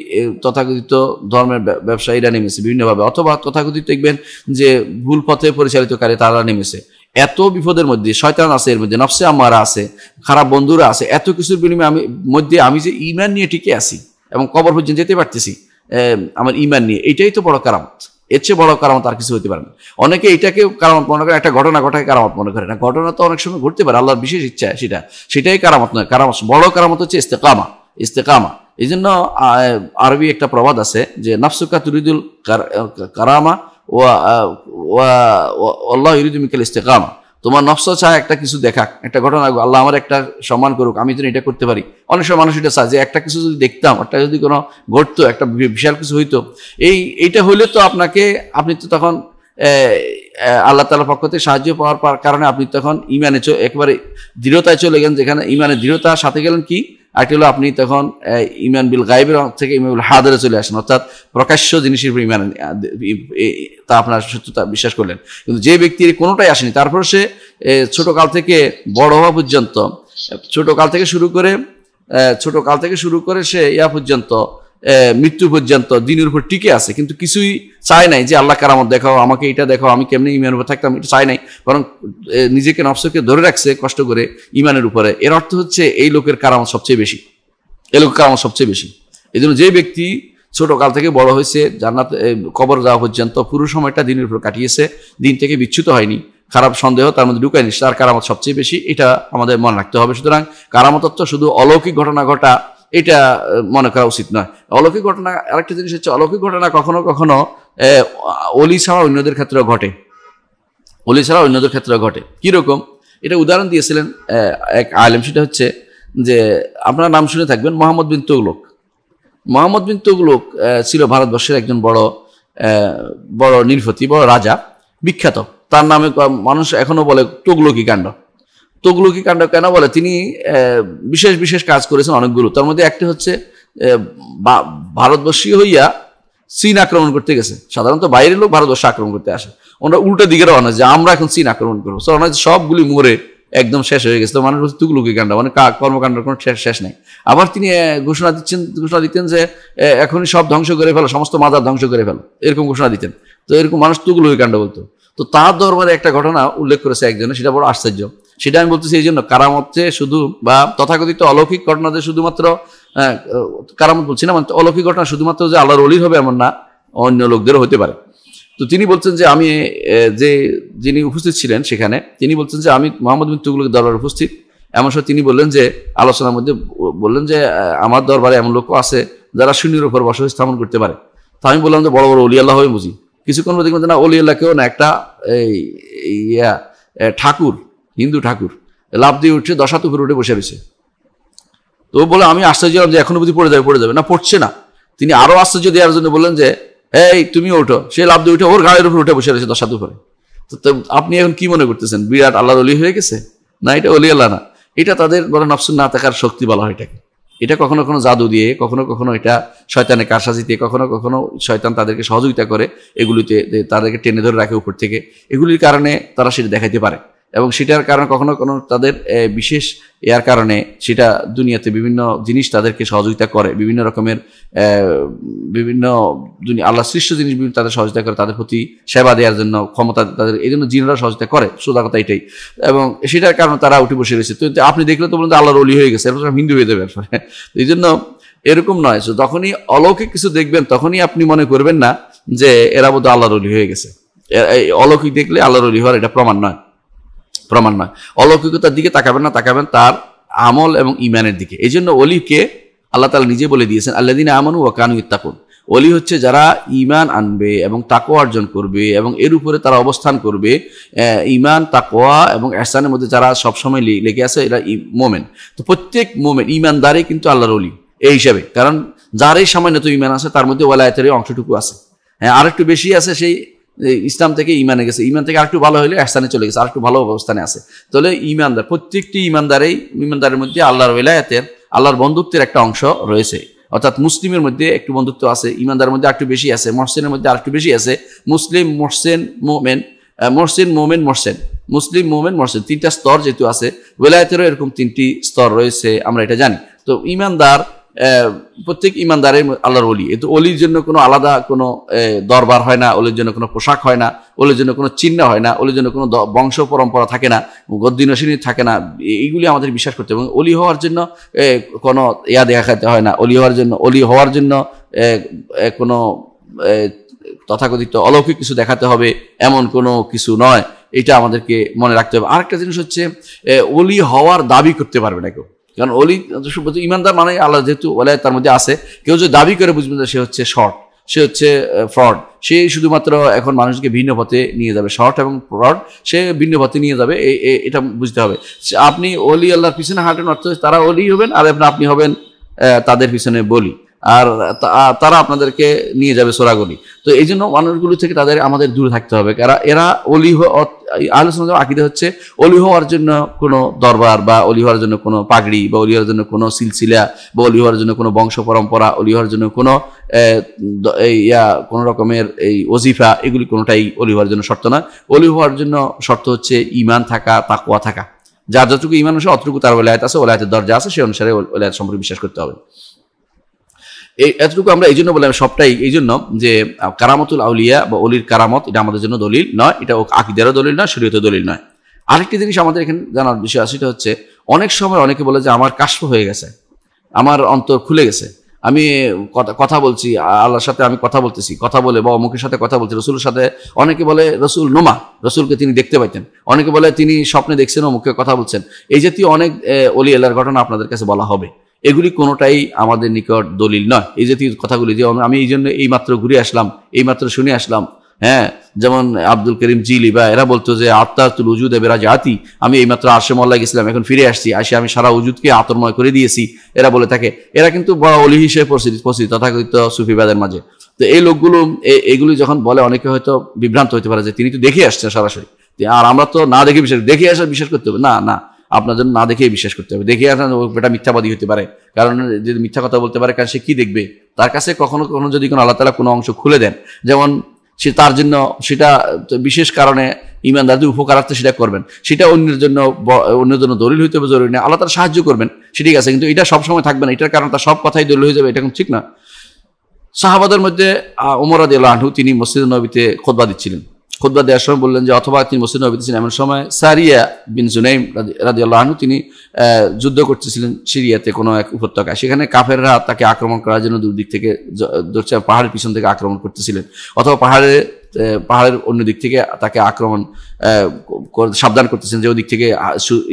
[SPEAKER 1] তথাকথিত ধর্মের ব্যবসায়ীরা নেমেছে বিভিন্নভাবে অথবা তথাকথিত দেখবেন যে ভুল পথে পরিচালিতকারী তারা নেমেছে এত বিপদের মধ্যে শয়তান আছে এর মধ্যে নফসে আমারা আছে খারাপ বন্ধুরা আছে এত কিছুর বিনিময়ে আমি মধ্যে আমি যে ইমান নিয়ে টিকে আছি এবং কবর পর্যন্ত যেতে পারতেছি আমার ইমান নিয়ে এটাই তো বড় কারামত এর চেয়ে বড় কারামত আর কিছু হতে পারে না অনেকে এটাকে কারামত মনে করে একটা ঘটনা ঘটায় কারামত মনে করে না ঘটনা তো অনেক সময় ঘটতে পারে আল্লাহর বিশেষ ইচ্ছা সেটা সেটাই কারামত নয় কারামত বড় কারামত হচ্ছে ইস্তেকামা ইস্তেকামা এই জন্য আরবি একটা প্রবাদ আছে যে নফসুকা তুরিদুল কারামা আল্লাহ ইরুদ্দিমিকাল ইস্তেকামা তোমার নকশা চায় একটা কিছু দেখাক একটা ঘটনা আল্লাহ আমার একটা সম্মান করুক আমি যেন এটা করতে পারি অনেক সময় মানুষ এটা চায় যে একটা কিছু যদি দেখতাম একটা যদি কোনো ঘটতো একটা বিশাল কিছু হইতো এই এইটা হইলে তো আপনাকে আপনি তো তখন আল্লাহ তালার পক্ষ থেকে সাহায্য পাওয়ার কারণে আপনি তখন ইমানে একবারে দৃঢ়তায় চলে গেলেন যেখানে ইমানে দৃঢ়তা সাথে গেলেন কি আরেকটি হলো আপনি তখন ইমান বিল গাইবের থেকে ইমান বিল হাদারে চলে আসেন অর্থাৎ প্রকাশ্য জিনিসের উপর ইমান তা আপনার সত্যতা বিশ্বাস করলেন কিন্তু যে ব্যক্তির কোনোটাই আসেনি তারপর সে ছোটো কাল থেকে বড় হওয়া পর্যন্ত ছোটো কাল থেকে শুরু করে ছোটো কাল থেকে শুরু করে সে ইয়া পর্যন্ত মৃত্যু পর্যন্ত দিনের উপর টিকে আছে কিন্তু কিছুই চায় নাই যে আল্লাহ কারামত দেখাও আমাকে এটা দেখাও আমি কেমনি ইমানের উপর থাকতাম এটা চায় নাই বরং নিজেকে নফসকে ধরে রাখছে কষ্ট করে ইমানের উপরে এর অর্থ হচ্ছে এই লোকের কারামত সবচেয়ে বেশি এই লোকের কারামত সবচেয়ে বেশি এই জন্য যে ব্যক্তি ছোট কাল থেকে বড় হয়েছে জান্নাত কবর যাওয়া পর্যন্ত পুরো সময়টা দিনের উপর কাটিয়েছে দিন থেকে বিচ্যুত হয়নি খারাপ সন্দেহ তার মধ্যে ঢুকায়নি তার কারামত সবচেয়ে বেশি এটা আমাদের মনে রাখতে হবে সুতরাং কারামতত্ব শুধু অলৌকিক ঘটনা ঘটা এটা মনে করা উচিত নয় অলৌকিক ঘটনা আরেকটা জিনিস হচ্ছে অলৌকিক ঘটনা কখনো কখনো অলি ছাড়া অন্যদের ক্ষেত্রেও ঘটে অলি ছাড়া অন্যদের ক্ষেত্রেও ঘটে কীরকম এটা উদাহরণ দিয়েছিলেন এক আলেম সেটা হচ্ছে যে আপনার নাম শুনে থাকবেন মোহাম্মদ বিন তৌলক মোহাম্মদ বিন তৌলক ছিল ভারতবর্ষের একজন বড় বড় নির্ভতি বড় রাজা বিখ্যাত তার নামে মানুষ এখনও বলে তুগলকি কাণ্ড তগলুকি কাণ্ড কেন বলে তিনি বিশেষ বিশেষ কাজ করেছেন অনেকগুলো তার মধ্যে একটি হচ্ছে ভারতবর্ষীয় হইয়া চীন আক্রমণ করতে গেছে সাধারণত বাইরের লোক ভারতবর্ষ আক্রমণ করতে আসে ওনারা উল্টো দিকে রওনা যে আমরা এখন চীন আক্রমণ করবো সো সবগুলি মোড়ে একদম শেষ হয়ে গেছে তো মানুষ হচ্ছে তুগলুকি কাণ্ড মানে কর্মকাণ্ডের কোনো শেষ নেই আবার তিনি ঘোষণা দিচ্ছেন ঘোষণা দিতেন যে এখনই সব ধ্বংস করে ফেলো সমস্ত মাদার ধ্বংস করে ফেলো এরকম ঘোষণা দিতেন তো এরকম মানুষ তুগলুকি কাণ্ড বলতো তো তার দরবারে একটা ঘটনা উল্লেখ করেছে একজনে সেটা বড় আশ্চর্য সেটা আমি বলতেছি এই জন্য কারামত যে শুধু বা তথাকথিত অলৌকিক ঘটনা যে শুধুমাত্র কারামত বলছি না মানে অলৌকিক ঘটনা শুধুমাত্র যে আল্লাহর অলির হবে এমন না অন্য লোকদেরও হতে পারে তো তিনি বলছেন যে আমি যে যিনি উপস্থিত ছিলেন সেখানে তিনি বলছেন যে আমি মোহাম্মদ বিন তুগলকের দরবারে উপস্থিত এমন সময় তিনি বললেন যে আলোচনার মধ্যে বললেন যে আমার দরবারে এমন লোকও আছে যারা শূন্যের উপর বসবাস স্থাপন করতে পারে তো আমি বললাম যে বড় বড় অলি আল্লাহ হবে বুঝি কিছুক্ষণ দেখবেন যে না অলি আল্লাহ কেউ না একটা ইয়া ঠাকুর হিন্দু ঠাকুর লাভ দিয়ে উঠছে দশাত উপরে উঠে বসে রয়েছে তো বলে আমি আশ্চর্য হলাম যে এখনো বুঝি পড়ে যাবে পড়ে যাবে না পড়ছে না তিনি আরও আশ্চর্য দেওয়ার জন্য বললেন যে এই তুমি ওঠো সে লাভ দিয়ে উঠে ওর গাড়ির উপরে উঠে বসে রয়েছে দশাত উপরে তো আপনি এখন কি মনে করতেছেন বিরাট আল্লাহর অলি হয়ে গেছে না এটা অলি আল্লাহ না এটা তাদের বলে নফসুল না থাকার শক্তি বলা হয় এটাকে এটা কখনো কখনো জাদু দিয়ে কখনো কখনো এটা শয়তানে কারসাজি দিয়ে কখনো কখনো শয়তান তাদেরকে সহযোগিতা করে এগুলিতে তাদেরকে টেনে ধরে রাখে উপর থেকে এগুলির কারণে তারা সেটা দেখাইতে পারে এবং সেটার কারণে কখনো কোনো তাদের বিশেষ এর কারণে সেটা দুনিয়াতে বিভিন্ন জিনিস তাদেরকে সহযোগিতা করে বিভিন্ন রকমের বিভিন্ন আল্লাহ সৃষ্ট জিনিস তাদের সহযোগিতা করে তাদের প্রতি সেবা দেওয়ার জন্য ক্ষমতা তাদের এই জন্য জিনরা সহযোগিতা করে সোজা কথা এটাই এবং সেটার কারণে তারা উঠে বসে রয়েছে তো আপনি দেখলে তো বলুন আল্লাহর অলি হয়ে গেছে এরপর হিন্দু হয়ে যাবে এই জন্য এরকম নয় যখনই অলৌকিক কিছু দেখবেন তখনই আপনি মনে করবেন না যে এরা বোধ আল্লাহর অলি হয়ে গেছে অলৌকিক দেখলে আল্লাহর অলি হওয়ার এটা প্রমাণ নয় প্রমাণ নয় অলৌকিকতার দিকে তাকাবেন না তাকাবেন তার আমল এবং ইমানের দিকে এই জন্য অলিকে আল্লাহ তালা নিজে বলে দিয়েছেন আল্লাদিন আমানু কানু ইত্তাকুন অলি হচ্ছে যারা ইমান আনবে এবং তাকোয়া অর্জন করবে এবং এর উপরে তারা অবস্থান করবে ইমান তাকোয়া এবং এসানের মধ্যে যারা সবসময় লেগে আছে এরা মোমেন তো প্রত্যেক মোমেন ইমানদারে কিন্তু আল্লাহর অলি এই হিসাবে কারণ যারই সামান্যত ইমান আছে তার মধ্যে ওয়ালায়তের অংশটুকু আছে হ্যাঁ আরেকটু বেশি আছে সেই ইসলাম থেকে ইমানে গেছে ইমান থেকে আরেকটু ভালো হলে এহসানে চলে গেছে আরেকটু ভালো অবস্থানে আছে তাহলে ইমানদার প্রত্যেকটি ইমানদারেই ইমানদারের মধ্যে আল্লাহর ওলায়াতের আল্লাহর বন্ধুত্বের একটা অংশ রয়েছে অর্থাৎ মুসলিমের মধ্যে একটু বন্ধুত্ব আছে ইমানদারের মধ্যে আরেকটু বেশি আছে মহসেনের মধ্যে আরেকটু বেশি আছে মুসলিম মোহসেন মোমেন মহসেন মোমেন মহসেন মুসলিম মোমেন মহসেন তিনটা স্তর যেহেতু আছে ওলায়াতেরও এরকম তিনটি স্তর রয়েছে আমরা এটা জানি তো ইমানদার প্রত্যেক ইমানদারের আল্লাহর অলি এতে অলির জন্য কোনো আলাদা কোনো দরবার হয় না অলির জন্য কোনো পোশাক হয় না অলির জন্য কোনো চিহ্ন হয় না অলির জন্য কোনো বংশ পরম্পরা থাকে না গদ্দিনসিনী থাকে না এইগুলি আমাদের বিশ্বাস করতে এবং অলি হওয়ার জন্য কোনো ইয়া দেখাতে হয় না অলি হওয়ার জন্য অলি হওয়ার জন্য কোনো তথাকথিত অলৌকিক কিছু দেখাতে হবে এমন কোনো কিছু নয় এটা আমাদেরকে মনে রাখতে হবে আরেকটা জিনিস হচ্ছে অলি হওয়ার দাবি করতে পারবে না কেউ কারণ অলি ইমানদার মানে আল্লাহ যেহেতু ওলায় তার মধ্যে আছে কেউ যদি দাবি করে বুঝবেন সে হচ্ছে শর্ট সে হচ্ছে ফ্রড সে শুধুমাত্র এখন মানুষকে ভিন্ন পথে নিয়ে যাবে শর্ট এবং ফ্রড সে ভিন্ন পথে নিয়ে যাবে এটা বুঝতে হবে আপনি অলি আল্লাহর পিছনে হাঁটেন অর্থ তারা অলি হবেন আর আপনি হবেন তাদের পিছনে বলি আর তারা আপনাদেরকে নিয়ে যাবে সোরাগলি তো এই জন্য মানুষগুলো থেকে তাদের আমাদের দূরে থাকতে হবে কারণ এরা অলি আলোচনা আকিদে হচ্ছে অলি হওয়ার জন্য কোনো দরবার বা অলি হওয়ার জন্য কোনো পাগড়ি বা অলি হওয়ার জন্য কোনো সিলসিলা বা অলি হওয়ার জন্য কোনো বংশ পরম্পরা অলি হওয়ার জন্য কোনো ইয়া কোনো রকমের এই ওজিফা এগুলি কোনোটাই অলি হওয়ার জন্য শর্ত না অলি হওয়ার জন্য শর্ত হচ্ছে ইমান থাকা তাকুয়া থাকা যার যতটুকু ইমান আছে অতটুকু তার ওলায়াত আছে ওলায়াতের দরজা আছে সে অনুসারে ওলায়াত সম্পর্কে বিশ্বাস করতে হবে এই এতটুকু আমরা এই জন্য বললাম সবটাই এই জন্য যে কারামতুল আউলিয়া বা অলির কারামত এটা আমাদের জন্য দলিল নয় এটা আকিদারও দলিল নয় শরীয়তের দলিল নয় আরেকটি জিনিস আমাদের এখানে জানার বিষয় আছে সেটা হচ্ছে অনেক সময় অনেকে বলে যে আমার কাশ্প হয়ে গেছে আমার অন্তর খুলে গেছে আমি কথা বলছি আল্লাহর সাথে আমি কথা বলতেছি কথা বলে বা অমুকের সাথে কথা বলছি রসুলের সাথে অনেকে বলে রসুল নোমা রসুলকে তিনি দেখতে পাইতেন অনেকে বলে তিনি স্বপ্নে দেখছেন অমুকে কথা বলছেন এই জাতীয় অনেক অলি আল্লাহর ঘটনা আপনাদের কাছে বলা হবে এগুলি কোনোটাই আমাদের নিকট দলিল নয় এই জাতীয় কথাগুলি যে আমি এই জন্য এই মাত্র ঘুরে আসলাম এই মাত্র শুনে আসলাম হ্যাঁ যেমন আব্দুল করিম জিলি বা এরা বলতো যে তুল উজুদ এবেরা জাতি আমি এইমাত্র আশেমল্লা গেছিলাম এখন ফিরে আসছি আসে আমি সারা উজুদকে আতর্ময় করে দিয়েছি এরা বলে থাকে এরা কিন্তু বড় অলি হিসেবে পরিস্থিতি পরিস্থিতি তথাকথিত সুফিবাদের মাঝে তো এই লোকগুলো এগুলি যখন বলে অনেকে হয়তো বিভ্রান্ত হতে পারে যে তিনি তো দেখে আসছেন সরাসরি আর আমরা তো না দেখে বিশ্বাস দেখে আসা বিশ্বাস করতে হবে না না আপনার জন্য না দেখেই বিশ্বাস করতে হবে দেখে আপনার এটা মিথ্যাবাদী হতে পারে কারণ যদি মিথ্যা কথা বলতে পারে কারণ সে কী দেখবে তার কাছে কখনো কখনো যদি কোনো আল্লাহ তালা কোনো অংশ খুলে দেন যেমন সে তার জন্য সেটা বিশেষ কারণে ইমানদারদি উপকারার্থে সেটা করবেন সেটা অন্যের জন্য অন্যের জন্য দলিল হইতে হবে জরুরি না আল্লাহ তারা সাহায্য করবেন ঠিক আছে কিন্তু এটা সবসময় থাকবে না এটার কারণ তার সব কথাই দলিল হয়ে যাবে এটা ঠিক না সাহাবাদের মধ্যে ওমরাদ আনহু তিনি মসজিদ নবীতে খোদবা দিচ্ছিলেন খুদ্া দেওয়ার সময় বললেন যে অথবা তিনি মসজিদ নবী ছিলেন এমন সময় সারিয়া বিন জুনাইম রাজি আল্লাহনু তিনি যুদ্ধ করতেছিলেন সিরিয়াতে কোনো এক উপত্যকায় সেখানে কাফেররা তাকে আক্রমণ করার জন্য দুর্দিক থেকে পাহাড়ের পিছন থেকে আক্রমণ করতেছিলেন অথবা পাহাড়ে পাহাড়ের অন্য দিক থেকে তাকে আক্রমণ সাবধান করতেছেন যে ওদিক থেকে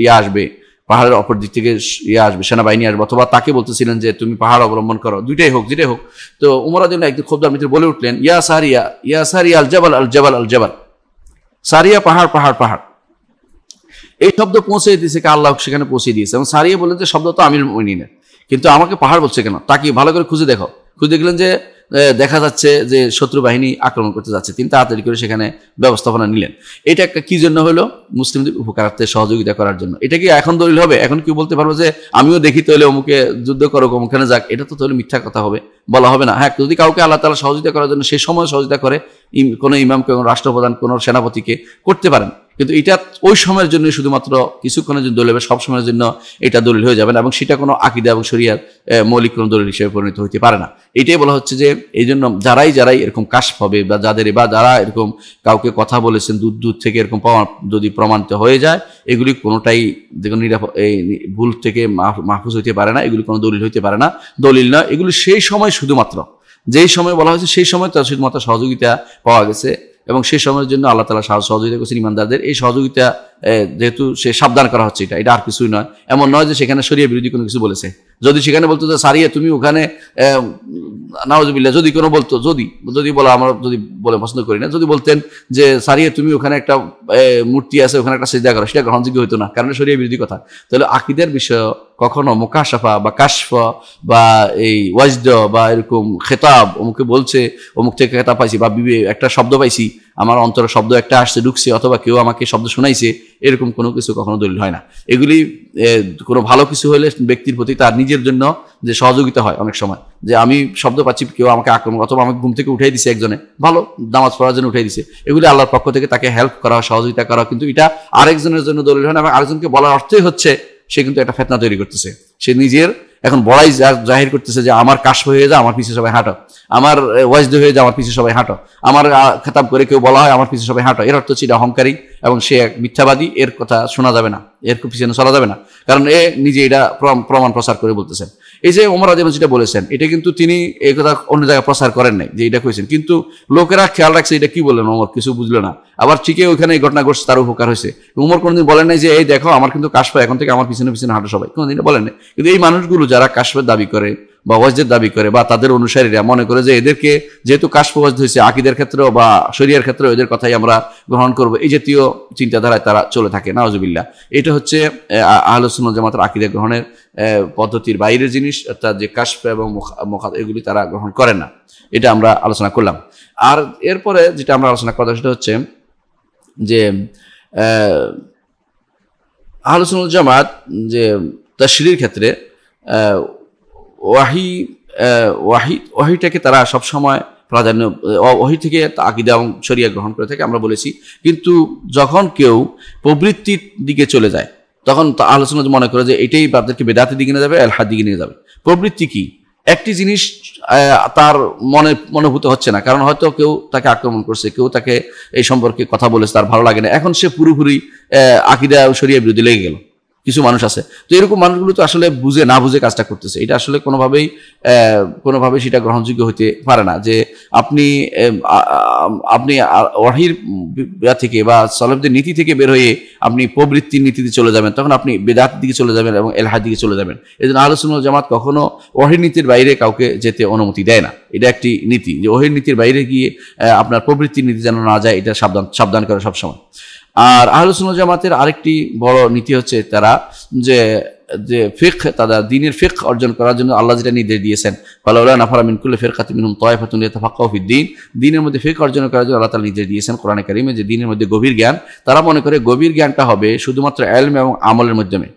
[SPEAKER 1] ইয়ে আসবে পাহাড়ের অপর দিক থেকে ইয়ে আসবে সেনাবাহিনী আসবে অথবা তাকে বলতেছিলেন যে তুমি পাহাড় অবলম্বন করো দুইটাই হোক দুইটাই হোক তো উমরা যেন একদিন খোবদার মিত্র বলে উঠলেন ইয়া সাহারিয়া ইয়া সাহারিয়া আল জাবাল আল জাবাল আল জাবাল সারিয়া পাহাড় পাহাড় পাহাড় এই শব্দ পৌঁছে দিয়েছে কে আল্লাহ সেখানে পৌঁছে দিয়েছে এবং সারিয়া বলেন যে শব্দ তো আমি মনিনের কিন্তু আমাকে পাহাড় বলছে কেন তাকে ভালো করে খুঁজে দেখো খুঁজে দেখলেন যে দেখা যাচ্ছে যে শত্রু বাহিনী আক্রমণ করতে যাচ্ছে তিনি তাড়াতাড়ি করে সেখানে ব্যবস্থাপনা নিলেন এটা একটা কী জন্য হলো মুসলিমদের উপকারার্থে সহযোগিতা করার জন্য এটা কি এখন দলিল হবে এখন কি বলতে পারবো যে আমিও দেখি তাহলে অমুকে যুদ্ধ করো অমুখানে যাক এটা তো তাহলে মিথ্যা কথা হবে বলা হবে না হ্যাঁ যদি কাউকে আল্লাহ তালা সহযোগিতা করার জন্য সেই সময় সহযোগিতা করে কোনো ইমামকে কোনো রাষ্ট্রপ্রধান কোনো সেনাপতিকে করতে পারেন কিন্তু এটা ওই সময়ের জন্য শুধুমাত্র কিছুক্ষণের জন্য দলিল হবে সময়ের জন্য এটা দলিল হয়ে যাবে না এবং সেটা কোনো আকিদা এবং শরিয়ার মৌলিক কোনো দলিল হিসেবে পরিণত হতে পারে না এটাই বলা হচ্ছে যে এই জন্য যারাই যারাই এরকম কাশ পাবে বা যাদের বা যারা এরকম কাউকে কথা বলেছেন দূর দূর থেকে এরকম যদি প্রমাণিত হয়ে যায় এগুলি কোনোটাই দেখুন নিরাপদ এই ভুল থেকে মাহফুজ হইতে পারে না এগুলি কোনো দলিল হইতে পারে না দলিল নয় এগুলি সেই সময় শুধুমাত্র যেই সময় বলা হয়েছে সেই সময় তার শুধুমাত্র সহযোগিতা পাওয়া গেছে এবং সেই সময়ের জন্য আল্লাহ তালা সাহায্য সহযোগিতা করছেন ইমানদারদের এই সহযোগিতা যেহেতু সে সাবধান করা হচ্ছে এটা এটা আর কিছুই নয় এমন নয় যে সেখানে সরিয়ে বিরোধী কোনো কিছু বলেছে যদি সেখানে বলতো যে সারিয়া তুমি ওখানে নাওজবিল্লা যদি কোনো বলতো যদি যদি বলা আমরা যদি বলে পছন্দ করি না যদি বলতেন যে সারিয়া তুমি ওখানে একটা মূর্তি আছে ওখানে একটা সেজা করো সেটা গ্রহণযোগ্য হইতো না কারণ সরিয়া বিরোধী কথা তাহলে আকিদের বিষয় কখনো মোকাশাফা বা কাশফ বা এই ওয়াজদ বা এরকম খেতাব অমুকে বলছে অমুক থেকে খেতাব পাইছি বা বিবে একটা শব্দ পাইছি আমার অন্তরে শব্দ একটা আসছে ঢুকছে অথবা কেউ আমাকে শব্দ শোনাইছে এরকম কোনো কিছু কখনো দলিল হয় না এগুলি কোনো ভালো কিছু হলে ব্যক্তির প্রতি তার নিজের জন্য যে সহযোগিতা হয় অনেক সময় যে আমি শব্দ পাচ্ছি কেউ আমাকে আক্রমণ অথবা আমাকে ঘুম থেকে উঠাই দিছে একজনে ভালো নামাজ পড়ার জন্য উঠাই দিছে এগুলি আল্লাহর পক্ষ থেকে তাকে হেল্প করা সহযোগিতা করা কিন্তু এটা আরেকজনের জন্য দলিল হয় না এবং আরেকজনকে বলার অর্থই হচ্ছে সে কিন্তু একটা ফেতনা তৈরি করতেছে সে নিজের এখন বড়াই জাহির করতেছে যে আমার কাশ হয়ে যা আমার পিছিয়ে সবাই হাঁটো আমার ওয়াজদ হয়ে যা আমার পিছিয়ে সবাই হাঁটো আমার খেতাব করে কেউ বলা হয় আমার পিছিয়ে সবাই হাঁটো এর অর্থ ছিল অহংকারী এবং সে এক মিথ্যাবাদী এর কথা শোনা যাবে না এর পিছনে চলা যাবে না কারণ এ নিজে এটা প্রমাণ প্রচার করে বলতেছেন এই যে ওমর আজম যেটা বলেছেন এটা কিন্তু তিনি এই কথা অন্য জায়গায় প্রচার করেন নাই যে এটা করেছেন কিন্তু লোকেরা খেয়াল রাখছে এটা কি বললেন ওমর কিছু বুঝলো না আবার ঠিকই ওইখানে এই ঘটনা ঘটছে তার উপকার হয়েছে উমর কোনোদিন বলেন নাই যে এই দেখো আমার কিন্তু কাশফা এখন থেকে আমার পিছনে পিছনে হাঁটো সবাই কোনোদিন বলেন নাই কিন্তু এই মানুষগুলো যারা কাশফের দাবি করে বা ওয়াজদের দাবি করে বা তাদের অনুসারীরা মনে করে যে এদেরকে যেহেতু কাশফ ওয়াজ হয়েছে আকিদের ক্ষেত্রেও বা শরিয়ার ক্ষেত্রে এদের কথাই আমরা গ্রহণ করব এই জাতীয় চিন্তাধারায় তারা চলে থাকে নাওজবিল্লা এটা হচ্ছে আহলসুন জামাতের আকিদের গ্রহণের পদ্ধতির বাইরের জিনিস অর্থাৎ যে কাশফ এবং মুখাত এগুলি তারা গ্রহণ করে না এটা আমরা আলোচনা করলাম আর এরপরে যেটা আমরা আলোচনা করা সেটা হচ্ছে যে আহলসুন জামাত যে তশরির ক্ষেত্রে ওয়াহি ওয়াহি ওয়াহিটাকে তারা সবসময় প্রাধান্য ওহি থেকে আকিদা এবং শরিয়া গ্রহণ করে থাকে আমরা বলেছি কিন্তু যখন কেউ প্রবৃত্তির দিকে চলে যায় তখন আলোচনা মনে করে যে এটাই তাদেরকে বেদাতের দিকে নিয়ে যাবে এলহার দিকে নিয়ে যাবে প্রবৃত্তি কি একটি জিনিস তার মনে মনোভূত হচ্ছে না কারণ হয়তো কেউ তাকে আক্রমণ করছে কেউ তাকে এই সম্পর্কে কথা বলেছে তার ভালো লাগে না এখন সে পুরোপুরি আকিদা শরিয়া বিরোধী লেগে গেল কিছু মানুষ আছে তো এরকম মানুষগুলো তো আসলে বুঝে না বুঝে কাজটা করতেছে এটা আসলে কোনোভাবেই কোনোভাবেই সেটা গ্রহণযোগ্য হতে পারে না যে আপনি আপনি অহির থেকে বা সলবদের নীতি থেকে বের হয়ে আপনি প্রবৃত্তির নীতিতে চলে যাবেন তখন আপনি বেদাত দিকে চলে যাবেন এবং এলহার দিকে চলে যাবেন এই জন্য আলোচন জামাত কখনো অহির নীতির বাইরে কাউকে যেতে অনুমতি দেয় না এটা একটি নীতি যে অহির নীতির বাইরে গিয়ে আপনার প্রবৃত্তির নীতি যেন না যায় এটা সাবধান সাবধান করে সবসময় আর আহলুসুল জামাতের আরেকটি বড় নীতি হচ্ছে তারা যে যে ফেক তারা দিনের ফেক অর্জন করার জন্য আল্লাহ যেটা নির্দেশ দিয়েছেন ফালাউলা নাফারা মিনকুল্লে ফেরকাত মিনুম তয়ফাতুন ফাক্কাউফির দিন দিনের মধ্যে ফেক অর্জন করার জন্য আল্লাহ তালা নির্দেশ দিয়েছেন কোরআন কারিমে যে দিনের মধ্যে গভীর জ্ঞান তারা মনে করে গভীর জ্ঞানটা হবে শুধুমাত্র এলম এবং আমলের মাধ্যমে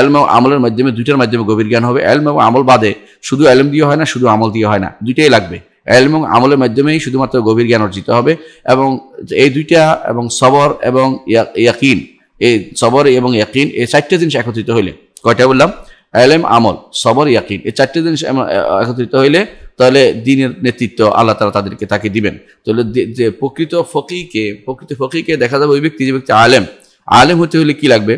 [SPEAKER 1] এলম এবং আমলের মাধ্যমে দুইটার মাধ্যমে গভীর জ্ঞান হবে এলম এবং আমল বাদে শুধু এলম দিয়ে হয় না শুধু আমল দিয়ে হয় না দুইটাই লাগবে এলম এবং আমলের মাধ্যমেই শুধুমাত্র গভীর জ্ঞান অর্জিত হবে এবং এই দুইটা এবং সবর এবং ইয়াকিন এই সবর এবং ইয়াকিন এই চারটে জিনিস একত্রিত হইলে কয়টা বললাম এলম আমল সবর ইয়াকিন এই চারটে জিনিস একত্রিত হইলে তাহলে দিনের নেতৃত্ব আল্লাহ তালা তাদেরকে তাকে দিবেন তাহলে যে প্রকৃত ফকিকে প্রকৃত ফকিকে দেখা যাবে ওই ব্যক্তি যে ব্যক্তি আলেম আলেম হতে হলে কি লাগবে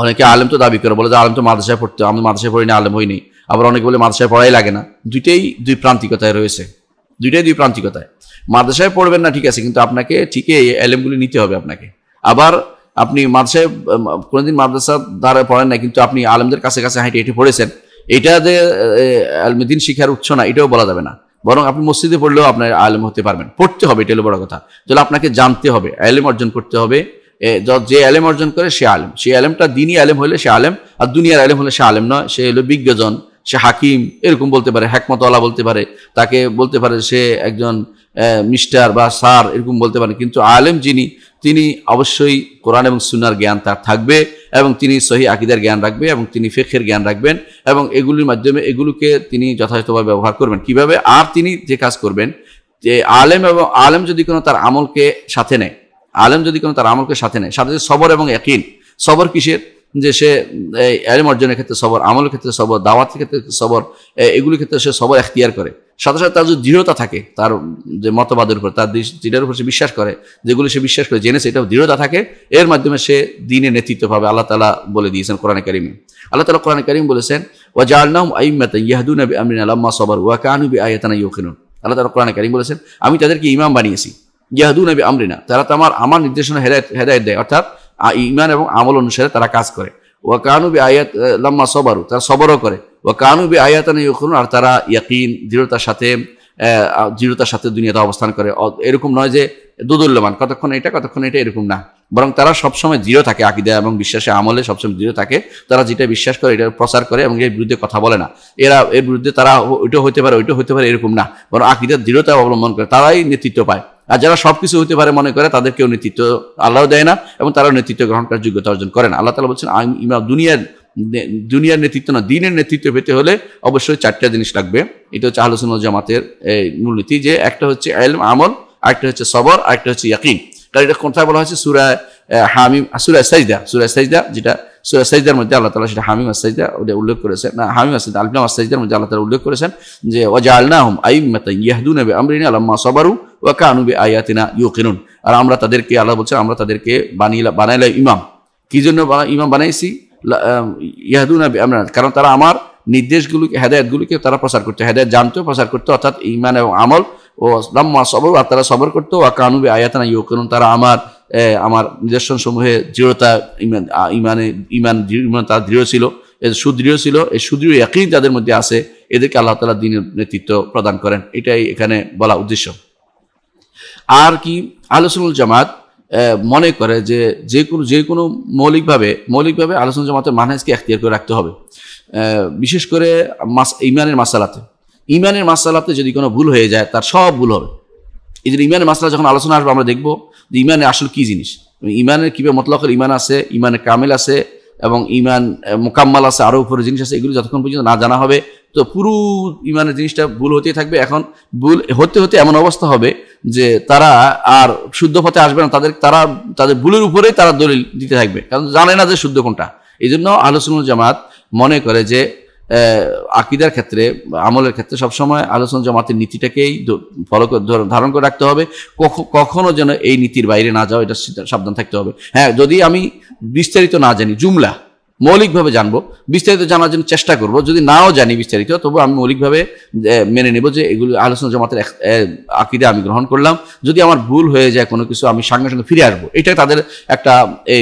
[SPEAKER 1] অনেকে আলেম তো দাবি করে বলে যে আলেম তো মাদ্রাসায় পড়তো আমি মাদ্রাসায় পড়িনি আলেম হইনি আবার অনেকে বলে মাদ্রাসায় পড়াই লাগে না দুইটাই দুই প্রান্তিকতায় রয়েছে দুইটাই দুই প্রান্তিকতায় মাদ্রাসায় পড়বেন না ঠিক আছে কিন্তু আপনাকে ঠিকই এই নিতে হবে আপনাকে আবার আপনি মাদ্রাসায় কোনোদিন মাদ্রাসার দ্বারা পড়েন না কিন্তু আপনি আলেমদের কাছে কাছে হাঁটে হেঁটে পড়েছেন এটা যে আলমদিন শিক্ষার উৎস না এটাও বলা যাবে না বরং আপনি মসজিদে পড়লেও আপনার আলেম হতে পারবেন পড়তে হবে এটা হলো বড় কথা তাহলে আপনাকে জানতে হবে আলেম অর্জন করতে হবে যে আলেম অর্জন করে সে আলেম সে আলেমটা দিনই আলেম হলে সে আলেম আর দুনিয়ার আলেম হলে সে আলেম নয় সে হলো বিজ্ঞজন সে হাকিম এরকম বলতে পারে হ্যাকমতওয়ালা বলতে পারে তাকে বলতে পারে সে একজন মিস্টার বা স্যার এরকম বলতে পারে কিন্তু আলেম যিনি তিনি অবশ্যই কোরআন এবং সুনার জ্ঞান তার থাকবে এবং তিনি সহি আকিদার জ্ঞান রাখবে এবং তিনি ফেখের জ্ঞান রাখবেন এবং এগুলির মাধ্যমে এগুলোকে তিনি যথাযথভাবে ব্যবহার করবেন কিভাবে আর তিনি যে কাজ করবেন যে আলেম এবং আলেম যদি কোনো তার আমলকে সাথে নেয় আলেম যদি কোনো তার আমলকে সাথে নেয় সাথে সবর এবং একই সবর কিসের যে সে এলম অর্জনের ক্ষেত্রে সবর আমলের ক্ষেত্রে সবর দাওয়াতের ক্ষেত্রে সবর এগুলির ক্ষেত্রে সে সবর এখতিয়ার করে সাথে সাথে তার যদি দৃঢ়তা থাকে তার যে মতবাদের উপর তার যেটার উপর সে বিশ্বাস করে যেগুলি সে বিশ্বাস করে জেনেছে এটা দৃঢ়তা থাকে এর মাধ্যমে সে দিনে নেতৃত্ব পাবে আল্লাহ তালা বলে দিয়েছেন কোরআন করিমে আল্লাহ তালা কোরআন করিম বলেছেন ওয়াজালনাম আইমাত ইয়াহদুন আবি আমরিন আলাম্মা সবর ওয়া কানুবি আয়াতানা ইউকিনুন আল্লাহ তালা কোরআন করিম বলেছেন আমি তাদেরকে ইমাম বানিয়েছি ইয়াহদুন আবি আমরিনা তারা তো আমার আমার নির্দেশনা হেদায়ত হেদায়ত দেয় অর্থাৎ ইমান এবং আমল অনুসারে তারা কাজ করে ও কানুবি আয়াত লাম্মা সবারু তারা সবরও করে ও কানুবি আয়াতানি ইউখুন আর তারা ইয়াকিন দৃঢ়তার সাথে দৃঢ়তার সাথে দুনিয়াতে অবস্থান করে এরকম নয় যে দুদুল্যমান কতক্ষণ এটা কতক্ষণ এটা এরকম না বরং তারা সবসময় দৃঢ় থাকে আকিদা এবং বিশ্বাসে আমলে সবসময় দৃঢ় থাকে তারা যেটা বিশ্বাস করে এটা প্রচার করে এবং এর বিরুদ্ধে কথা বলে না এরা এর বিরুদ্ধে তারা ওইটা হতে পারে ওইটা হতে পারে এরকম না বরং আকিদার দৃঢ়তা অবলম্বন করে তারাই নেতৃত্ব পায় আর যারা সব কিছু হতে পারে মনে করে তাদেরকেও নেতৃত্ব আল্লাহ দেয় না এবং তারা নেতৃত্ব গ্রহণ করার যোগ্যতা অর্জন করেন আল্লাহ তালা বলছেন ইমা দুনিয়ার দুনিয়ার নেতৃত্ব না দিনের নেতৃত্ব পেতে হলে অবশ্যই চারটা জিনিস লাগবে এটা হচ্ছে আলোচনা জামাতের মূলনীতি যে একটা হচ্ছে এলম আমল আরেকটা হচ্ছে সবর আরেকটা হচ্ছে ইয়াকিম কারণ এটা কোথায় বলা হয়েছে সুরা হামিম সুরা সাইজদা সুরা সাইজদা যেটা সুরা সাইজদার মধ্যে আল্লাহ তালা সেটা হামিম আসাইজা ওটা উল্লেখ করেছেন না হামিম আসাইদ আলফলাম আসাইজার মধ্যে আল্লাহ তালা উল্লেখ করেছেন যে ওজা হম আহম আইমাতা ইয়াহদু নেবে আমরিন আল্লাহ সবারু ওয়াকা আনুবে আয়াতিনা ইউকিনুন আর আমরা তাদেরকে আল্লাহ বলছেন আমরা তাদেরকে বানিয়ে বানাইলাম ইমাম কি জন্য ইমাম বানাইছি ইয়াহাদুনা কারণ তারা আমার নির্দেশগুলিকে হেদায়তগুলিকে তারা প্রচার করতো হেদায়ত জানতো প্রচার করতো অর্থাৎ ইমান এবং আমল ও লম্মা সবর আর তারা সবর করতো আর কানুবি আয়াতানা ইউ করুন তারা আমার আমার নিদর্শন সমূহে দৃঢ়তা ইমান ইমানে ইমান ইমান তারা দৃঢ় ছিল সুদৃঢ় ছিল এই সুদৃঢ় একই যাদের মধ্যে আছে এদেরকে আল্লাহ তালা দিনের নেতৃত্ব প্রদান করেন এটাই এখানে বলা উদ্দেশ্য আর কি আলোচনুল জামাত মনে করে যে যে কোনো যে কোনো মৌলিকভাবে মৌলিকভাবে আলোচনা জামাতের মানহাজকে এখতিয়ার করে রাখতে হবে বিশেষ করে মাস ইমানের মাসালাতে ইমানের মাসালাতে যদি কোনো ভুল হয়ে যায় তার সব ভুল হবে এই যে ইমানের মাসালা যখন আলোচনা আসবে আমরা দেখবো যে ইমানের আসল কী জিনিস ইমানের কীভাবে মতলকের ইমান আছে ইমানের কামেল আছে এবং ইমান মোকাম্মাল আছে আরও উপরে জিনিস আছে এগুলো যতক্ষণ পর্যন্ত না জানা হবে তো পুরো ইমানের জিনিসটা ভুল হতেই থাকবে এখন ভুল হতে হতে এমন অবস্থা হবে যে তারা আর শুদ্ধ পথে আসবে না তাদের তারা তাদের ভুলের উপরেই তারা দলিল দিতে থাকবে কারণ জানে না যে শুদ্ধ কোনটা এই জন্য আলোচনা জামাত মনে করে যে আকিদার ক্ষেত্রে আমলের ক্ষেত্রে সবসময় আলোচনা জমাতের নীতিটাকেই ফলো ধারণ করে রাখতে হবে কখনো যেন এই নীতির বাইরে না যাও এটা সাবধান থাকতে হবে হ্যাঁ যদি আমি বিস্তারিত না জানি জুমলা মৌলিকভাবে জানবো বিস্তারিত জানার জন্য চেষ্টা করব যদি নাও জানি বিস্তারিত তবু আমি মৌলিকভাবে মেনে নেব যে এগুলি আলোচনা জমাতের আকিদে আমি গ্রহণ করলাম যদি আমার ভুল হয়ে যায় কোনো কিছু আমি সঙ্গে সঙ্গে ফিরে আসবো এটা তাদের একটা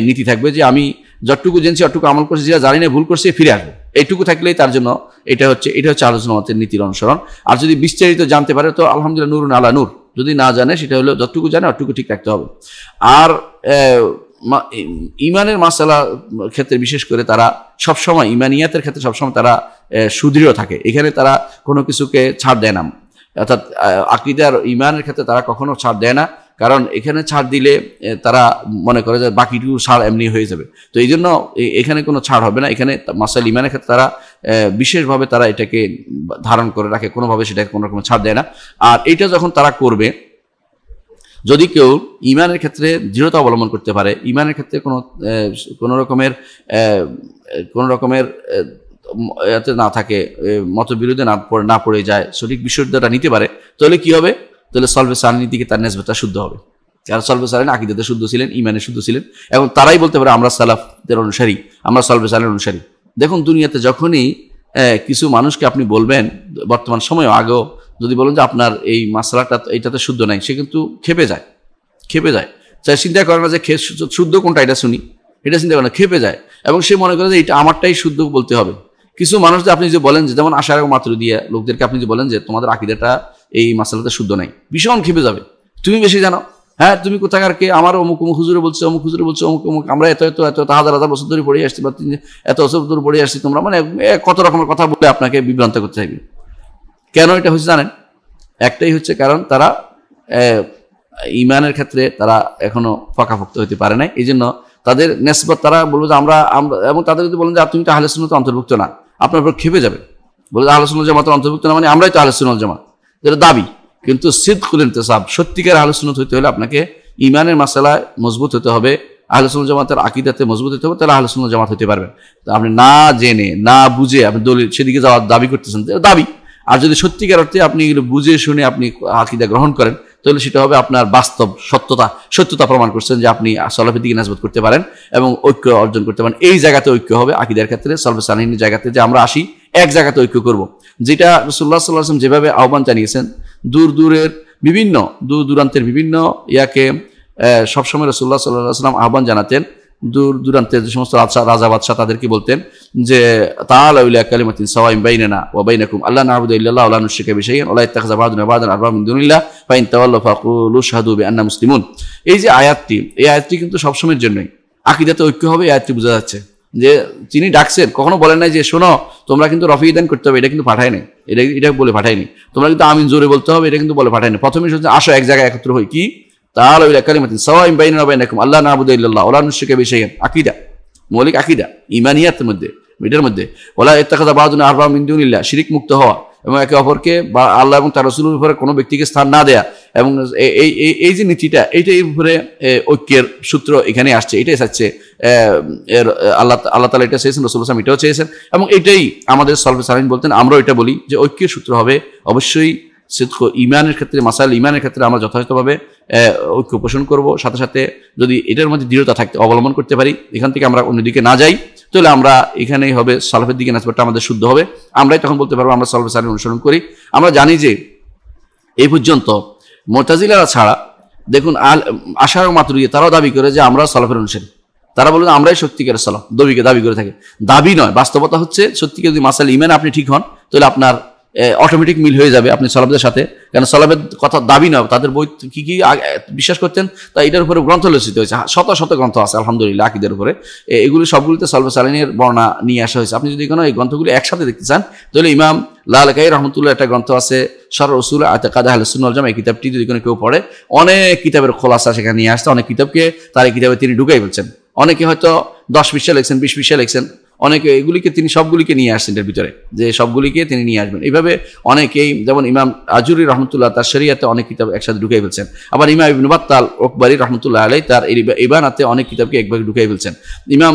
[SPEAKER 1] নীতি থাকবে যে আমি যতটুকু জেনেছি অতটুকু আমল করছে যারা জানি না ভুল করছে ফিরে আসবে এইটুকু থাকলেই তার জন্য এটা হচ্ছে এটা হচ্ছে আলোচনা মতের নীতির অনুসরণ আর যদি বিস্তারিত জানতে পারে তো আলহামদুলিল্লাহ নুরুন আলা নূর যদি না জানে সেটা হলো যতটুকু জানে অতটুকু ঠিক রাখতে হবে আর ইমানের মাসালা ক্ষেত্রে বিশেষ করে তারা সবসময় ইমানিয়াতের ক্ষেত্রে সবসময় তারা সুদৃঢ় থাকে এখানে তারা কোনো কিছুকে ছাড় দেয় না অর্থাৎ আকিদার ইমানের ক্ষেত্রে তারা কখনো ছাড় দেয় না কারণ এখানে ছাড় দিলে তারা মনে করে যে বাকিটুকু ছাড় এমনি হয়ে যাবে তো এই জন্য এখানে কোনো ছাড় হবে না এখানে মাসাল ইমানের ক্ষেত্রে তারা বিশেষভাবে তারা এটাকে ধারণ করে রাখে কোনোভাবে সেটাকে কোনো রকম ছাড় দেয় না আর এটা যখন তারা করবে যদি কেউ ইমানের ক্ষেত্রে দৃঢ়তা অবলম্বন করতে পারে ইমানের ক্ষেত্রে কোনো কোনো রকমের কোনো রকমের এতে না থাকে মতবিরোধে না পড়ে না পড়ে যায় সঠিক বিশুদ্ধতা নিতে পারে তাহলে কি হবে তাহলে সলভে সারানির দিকে তার নেসবেটা শুদ্ধ হবে যারা সলভে সারানি আকিদাতে শুদ্ধ ছিলেন ইমানে শুদ্ধ ছিলেন এবং তারাই বলতে পারে আমরা সালাফদের অনুসারী আমরা সলভে সারানের অনুসারী দেখুন দুনিয়াতে যখনই কিছু মানুষকে আপনি বলবেন বর্তমান সময়ে আগেও যদি বলেন যে আপনার এই মশলাটা এইটাতে শুদ্ধ নাই সে কিন্তু খেপে যায় খেপে যায় চাই চিন্তা করে না যে শুদ্ধ কোনটা এটা শুনি এটা চিন্তা করে না খেপে যায় এবং সে মনে করে যে এটা আমারটাই শুদ্ধ বলতে হবে কিছু মানুষ যে আপনি যে বলেন যে যেমন আশার মাত্র দিয়ে লোকদেরকে আপনি যে বলেন যে তোমাদের আকিদাটা এই মাসালাটা শুদ্ধ নাই ভীষণ খেপে যাবে তুমি বেশি জানো হ্যাঁ তুমি কোথাকার কে আমার অমুক অমুক হুজুরে বলছো অমুক হুজুরে বলছো অমুক অমুক আমরা এত এত এত এত হাজার হাজার বছর ধরে পড়ে আসছি বা এত বছর ধরে পড়ে আসছি তোমরা মানে কত রকমের কথা বলে আপনাকে বিভ্রান্ত করতে চাইবে কেন এটা হচ্ছে জানেন একটাই হচ্ছে কারণ তারা ইমানের ক্ষেত্রে তারা এখনো ফাঁকাফুক্ত হতে পারে না এই জন্য তাদের নেসবত তারা বলবো যে আমরা আমরা এবং তাদের যদি বলেন যে তুমি তো আহলে সুন্নত অন্তর্ভুক্ত না আপনার উপর খেপে যাবে বলে আহলে সুন্নত জামাতের অন্তর্ভুক্ত না মানে আমরাই তো আহলে সুন্নত জামাত যেটা দাবি কিন্তু সিদ্কুল ইন্তেসাব সত্যিকার আলোচনা হইতে হলে আপনাকে ইমানের মাসালায় মজবুত হতে হবে আলোচনা জামাতের আকিদাতে মজবুত হতে হবে তাহলে আলোচনা জামাত হতে পারবেন তো আপনি না জেনে না বুঝে আপনি দলিল সেদিকে যাওয়ার দাবি করতেছেন দাবি আর যদি সত্যিকার অর্থে আপনি এগুলো বুঝে শুনে আপনি আকিদা গ্রহণ করেন তাহলে সেটা হবে আপনার বাস্তব সত্যতা সত্যতা প্রমাণ করছেন যে আপনি সলফের দিকে নাজবত করতে পারেন এবং ঐক্য অর্জন করতে পারেন এই জায়গাতে ঐক্য হবে আকিদার ক্ষেত্রে সলফে সালহিনীর জায়গাতে যে আমরা আসি এক জায়গাতে ঐক্য করব। যেটা রসুল্লাহ আসলাম যেভাবে আহ্বান জানিয়েছেন দূর দূরের বিভিন্ন দূর দূরান্তের বিভিন্ন ইয়াকে সবসময় রসুল্লাহ সাল্লাহ আসলাম আহ্বান জানাতেন দূর দূরান্তের যে সমস্ত রাজা রাজা বাদশাহ তাদেরকে বলতেন যে তাহলে কালিমাতিন সাওয়াইম বাইনা ওয়া বাইনাকুম আল্লাহ আল্লাহ নুশিকা বিশাইয়ান মুসলিমুন এই যে আয়াতটি এই আয়াতটি কিন্তু সবসময়ের জন্যই আকিদাতে ঐক্য হবে এই আয়াতটি বোঝা যাচ্ছে যে যিনি ডাকছেন কখনো বলেন নাই যে শোনো তোমরা কিন্তু রফি ইদান করতে হবে এটা কিন্তু পাঠায়নি এটা এটা বলে পাঠায়নি তোমরা কিন্তু আমিন জোরে বলতে হবে এটা কিন্তু বলে পাঠায়নি প্রথমে হচ্ছে আসো এক জায়গায় একত্র হই কি তাহলে ওই কালিমাতিন সবাই বাইন বাইন আল্লাহ নাবুদুল্লাহ ওলা নুসিকে বিষয় আকিদা মৌলিক আকিদা ইমানিয়াতের মধ্যে এটার মধ্যে ওলা এত্তাকাদা বাহাদুন আরবা মিন্দুল্লাহ শিরিক মুক্ত হওয়া এবং একে অপরকে বা আল্লাহ এবং তার রসুলের উপরে কোনো ব্যক্তিকে স্থান না দেয়া এবং এই এই যে নীতিটা এইটাই উপরে ঐক্যের সূত্র এখানে আসছে এটাই চাচ্ছে আল্লাহ আল্লাহ তালা এটা চেয়েছেন রসুল আসলাম এটাও চেয়েছেন এবং এটাই আমাদের সলফে সালিন বলতেন আমরাও এটা বলি যে ঐক্যের সূত্র হবে অবশ্যই সিদ্ধ ইমানের ক্ষেত্রে মাসাইল ইমানের ক্ষেত্রে আমরা যথাযথভাবে ঐক্য পোষণ করব সাথে সাথে যদি এটার মধ্যে দৃঢ়তা থাকতে অবলম্বন করতে পারি এখান থেকে আমরা অন্যদিকে না যাই তাহলে আমরা এখানেই হবে সলফের দিকে নাচবারটা আমাদের শুদ্ধ হবে আমরাই তখন বলতে পারবো আমরা সলফে সালিন অনুসরণ করি আমরা জানি যে এই পর্যন্ত মোতাজিলারা ছাড়া দেখুন আল আশার মাতুরিয়া তারাও দাবি করে যে আমরা সলাফের অনুসারী তারা বলেন আমরাই সত্যিকার সলাফ দবিকে দাবি করে থাকে দাবি নয় বাস্তবতা হচ্ছে সত্যিকে যদি মাসাল ইমেন আপনি ঠিক হন তাহলে আপনার অটোমেটিক মিল হয়ে যাবে আপনি সলাবদের সাথে কেন সলাবের কথা দাবি না তাদের বই কী কী বিশ্বাস করতেন তা এটার উপরে গ্রন্থ রচিত হয়েছে শত শত গ্রন্থ আছে আলহামদুলিল্লাহ আকিদের উপরে এগুলি সবগুলিতে সলবে সালিনের বর্ণনা নিয়ে আসা হয়েছে আপনি যদি কোনো এই গ্রন্থগুলি একসাথে দেখতে চান তাহলে ইমাম লাল কাই রহমতুল্লাহ একটা গ্রন্থ আছে সর রসুল কাদা আলসুল জাম এই কিতাবটি যদি কোনো কেউ পড়ে অনেক কিতাবের খোলাসা সেখানে নিয়ে আসতে অনেক কিতাবকে তার এই কিতাবে তিনি ঢুকাই বলছেন অনেকে হয়তো দশ পৃষ্ঠা লিখছেন বিশ পৃষ্ঠা লিখছেন অনেকে এগুলিকে তিনি সবগুলিকে নিয়ে আসছেন এর ভিতরে যে সবগুলিকে তিনি নিয়ে আসবেন এইভাবে অনেকেই যেমন ইমাম আজুরি রহমতুল্লাহ তার শরিয়াতে অনেক কিতাব একসাথে ঢুকিয়ে ফেলছেন আবার ইমাম ইবনুবাত্তাল ওকবারি রহমতুল্লাহ আলাই তার ইবানাতে অনেক কিতাবকে একবার ঢুকিয়ে ফেলছেন ইমাম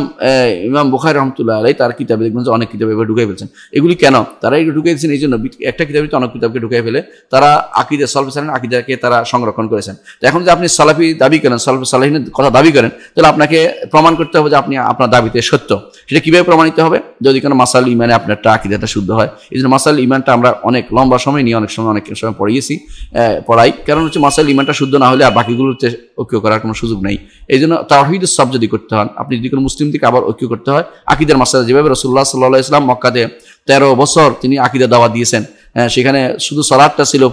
[SPEAKER 1] ইমাম বুখারি রহমতুল্লাহ আলাই তার কিতাবে দেখবেন যে অনেক কিতাব একবার ঢুকিয়ে ফেলছেন এগুলি কেন তারা এগুলো দিয়েছেন এই জন্য একটা কিতাবে তো অনেক কিতাবকে ঢুকিয়ে ফেলে তারা আকিদা সালেন আকিদাকে তারা সংরক্ষণ করেছেন তো এখন যে আপনি সালাফি দাবি করেন সলফ সালাহিনের কথা দাবি করেন তাহলে আপনাকে প্রমাণ করতে হবে যে আপনি আপনার দাবিতে সত্য সেটা কীভাবে প্রমাণিত হবে যদি কোনো মাসাল ইমানে আপনার টাকিদাটা শুদ্ধ হয় এই জন্য মাসাল ইমানটা আমরা অনেক লম্বা সময় নিয়ে অনেক সময় অনেক সময় পড়িয়েছি পড়াই কারণ হচ্ছে মাসাল ইমানটা শুদ্ধ না হলে আর বাকিগুলোতে ঐক্য করার কোনো সুযোগ নেই এই জন্য তাহিদ সব যদি করতে হন আপনি যদি কোনো মুসলিম থেকে আবার ঐক্য করতে হয় আকিদার মাসাল যেভাবে রসুল্লাহ সাল্লাহ ইসলাম মক্কাতে তেরো বছর তিনি আকিদা দাওয়া দিয়েছেন হ্যাঁ, সেখানে শুধু সলাদটা ছিল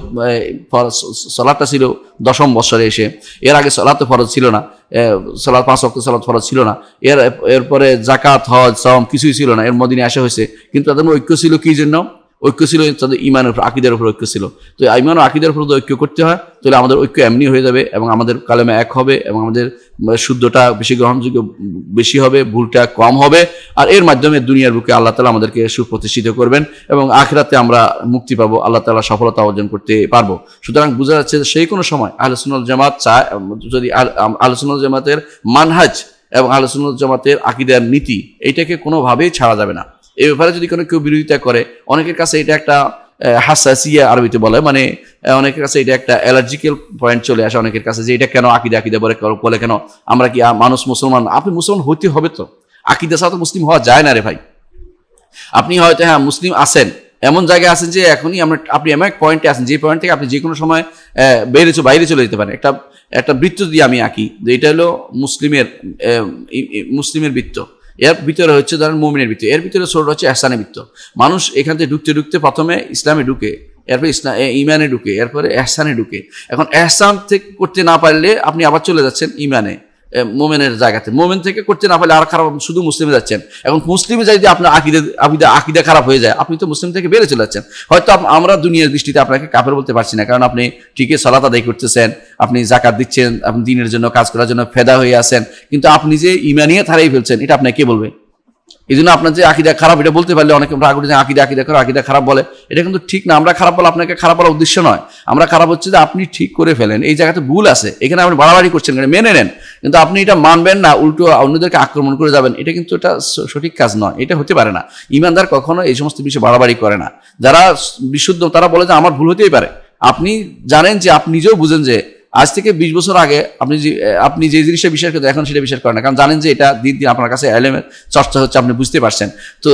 [SPEAKER 1] সলাদটা ছিল দশম বৎসরে এসে এর আগে সলাতে ফরজ ছিল না সলাদ পাঁচ অক্ট সলাদ ফরজ ছিল না এর এরপরে জাকাত হজ সম কিছুই ছিল না এর মদিনে আসা হয়েছে কিন্তু তাদের ঐক্য ছিল কী জন্য ঐক্য ছিল তাদের ইমানের উপর আকিদের উপর ঐক্য ছিল তো ইমান ও আকিদের উপর ঐক্য করতে হয় তাহলে আমাদের ঐক্য এমনি হয়ে যাবে এবং আমাদের কালেমা এক হবে এবং আমাদের শুদ্ধটা বেশি গ্রহণযোগ্য বেশি হবে ভুলটা কম হবে আর এর মাধ্যমে দুনিয়ার বুকে আল্লাহ তালা আমাদেরকে সুপ্রতিষ্ঠিত করবেন এবং আখেরাতে আমরা মুক্তি পাবো আল্লাহ তালা সফলতা অর্জন করতে পারবো সুতরাং বোঝা যাচ্ছে সেই কোনো সময় আলোচনাল জামাত চায় যদি আলোচনাল জামাতের মানহাজ এবং আলোচনাল জামাতের আকিদার নীতি এইটাকে কোনোভাবেই ছাড়া যাবে না এই ব্যাপারে যদি কোনো কেউ বিরোধিতা করে অনেকের কাছে এটা একটা হাসাসিয়া আরবিতে বলে মানে অনেকের কাছে এটা একটা অ্যালার্জিক্যাল পয়েন্ট চলে আসে অনেকের কাছে যে এটা কেন আকিদে আকিদে বলে বলে কেন আমরা কি মানুষ মুসলমান আপনি মুসলমান হইতে হবে তো আকিদে ছাড়া তো মুসলিম হওয়া যায় না রে ভাই আপনি হয়তো হ্যাঁ মুসলিম আছেন এমন জায়গায় আছেন যে এখনই আমরা আপনি এমন এক পয়েন্টে আছেন যে পয়েন্ট থেকে আপনি যে কোনো সময় বেড়ে বাইরে চলে যেতে পারেন একটা একটা বৃত্ত দিয়ে আমি আঁকি যে এটা হলো মুসলিমের মুসলিমের বৃত্ত এর ভিতরে হচ্ছে ধরেন মোমিনের ভিতরে এর ভিতরে সোর হচ্ছে এহসানে বৃত্ত মানুষ এখান থেকে ঢুকতে ঢুকতে প্রথমে ইসলামে ঢুকে এরপরে ইসলাম ইমানে ঢুকে এরপরে এহসানে ঢুকে এখন এহসান থেকে করতে না পারলে আপনি আবার চলে যাচ্ছেন ইমানে মোমেনের জায়গাতে মোমেন থেকে করছেন না পারলে আর খারাপ শুধু মুসলিমে যাচ্ছেন এখন মুসলিমে যদি আপনার আকিদে আকিদা আকিদা খারাপ হয়ে যায় আপনি তো মুসলিম থেকে বেড়ে চলে যাচ্ছেন হয়তো আমরা দুনিয়ার দৃষ্টিতে আপনাকে কাপের বলতে পারছি না কারণ আপনি ঠিকই সলাত আদায় করতেছেন আপনি জাকাত দিচ্ছেন আপনি দিনের জন্য কাজ করার জন্য ফেদা হয়ে আছেন কিন্তু আপনি যে ইমানিয়া থারাই ফেলছেন এটা আপনাকে কে বলবে এই জন্য আপনার যে আকিদা খারাপ এটা বলতে পারলে অনেকে আমরা আগে আকিদা আকিদা করে আকিদা খারাপ বলে এটা কিন্তু ঠিক না আমরা খারাপ বলে আপনাকে খারাপ বলার উদ্দেশ্য নয় আমরা খারাপ হচ্ছে যে আপনি ঠিক করে ফেলেন এই জায়গাতে ভুল আছে এখানে আপনি বাড়াবাড়ি করছেন এখানে মেনে নেন কিন্তু আপনি এটা মানবেন না উল্টো অন্যদেরকে আক্রমণ করে যাবেন এটা কিন্তু এটা সঠিক কাজ নয় এটা হতে পারে না ইমানদার কখনো এই সমস্ত বিষয়ে বাড়াবাড়ি করে না যারা বিশুদ্ধ তারা বলে যে আমার ভুল হতেই পারে আপনি জানেন যে আপনি নিজেও বুঝেন যে আজ থেকে বিশ বছর আগে আপনি যে আপনি যে জিনিসটা বিশ্বাস করতেন এখন সেটা বিশ্বাস করেন না কারণ জানেন যে এটা দিন দিন আপনার কাছে অ্যালেমের চর্চা হচ্ছে আপনি বুঝতে পারছেন তো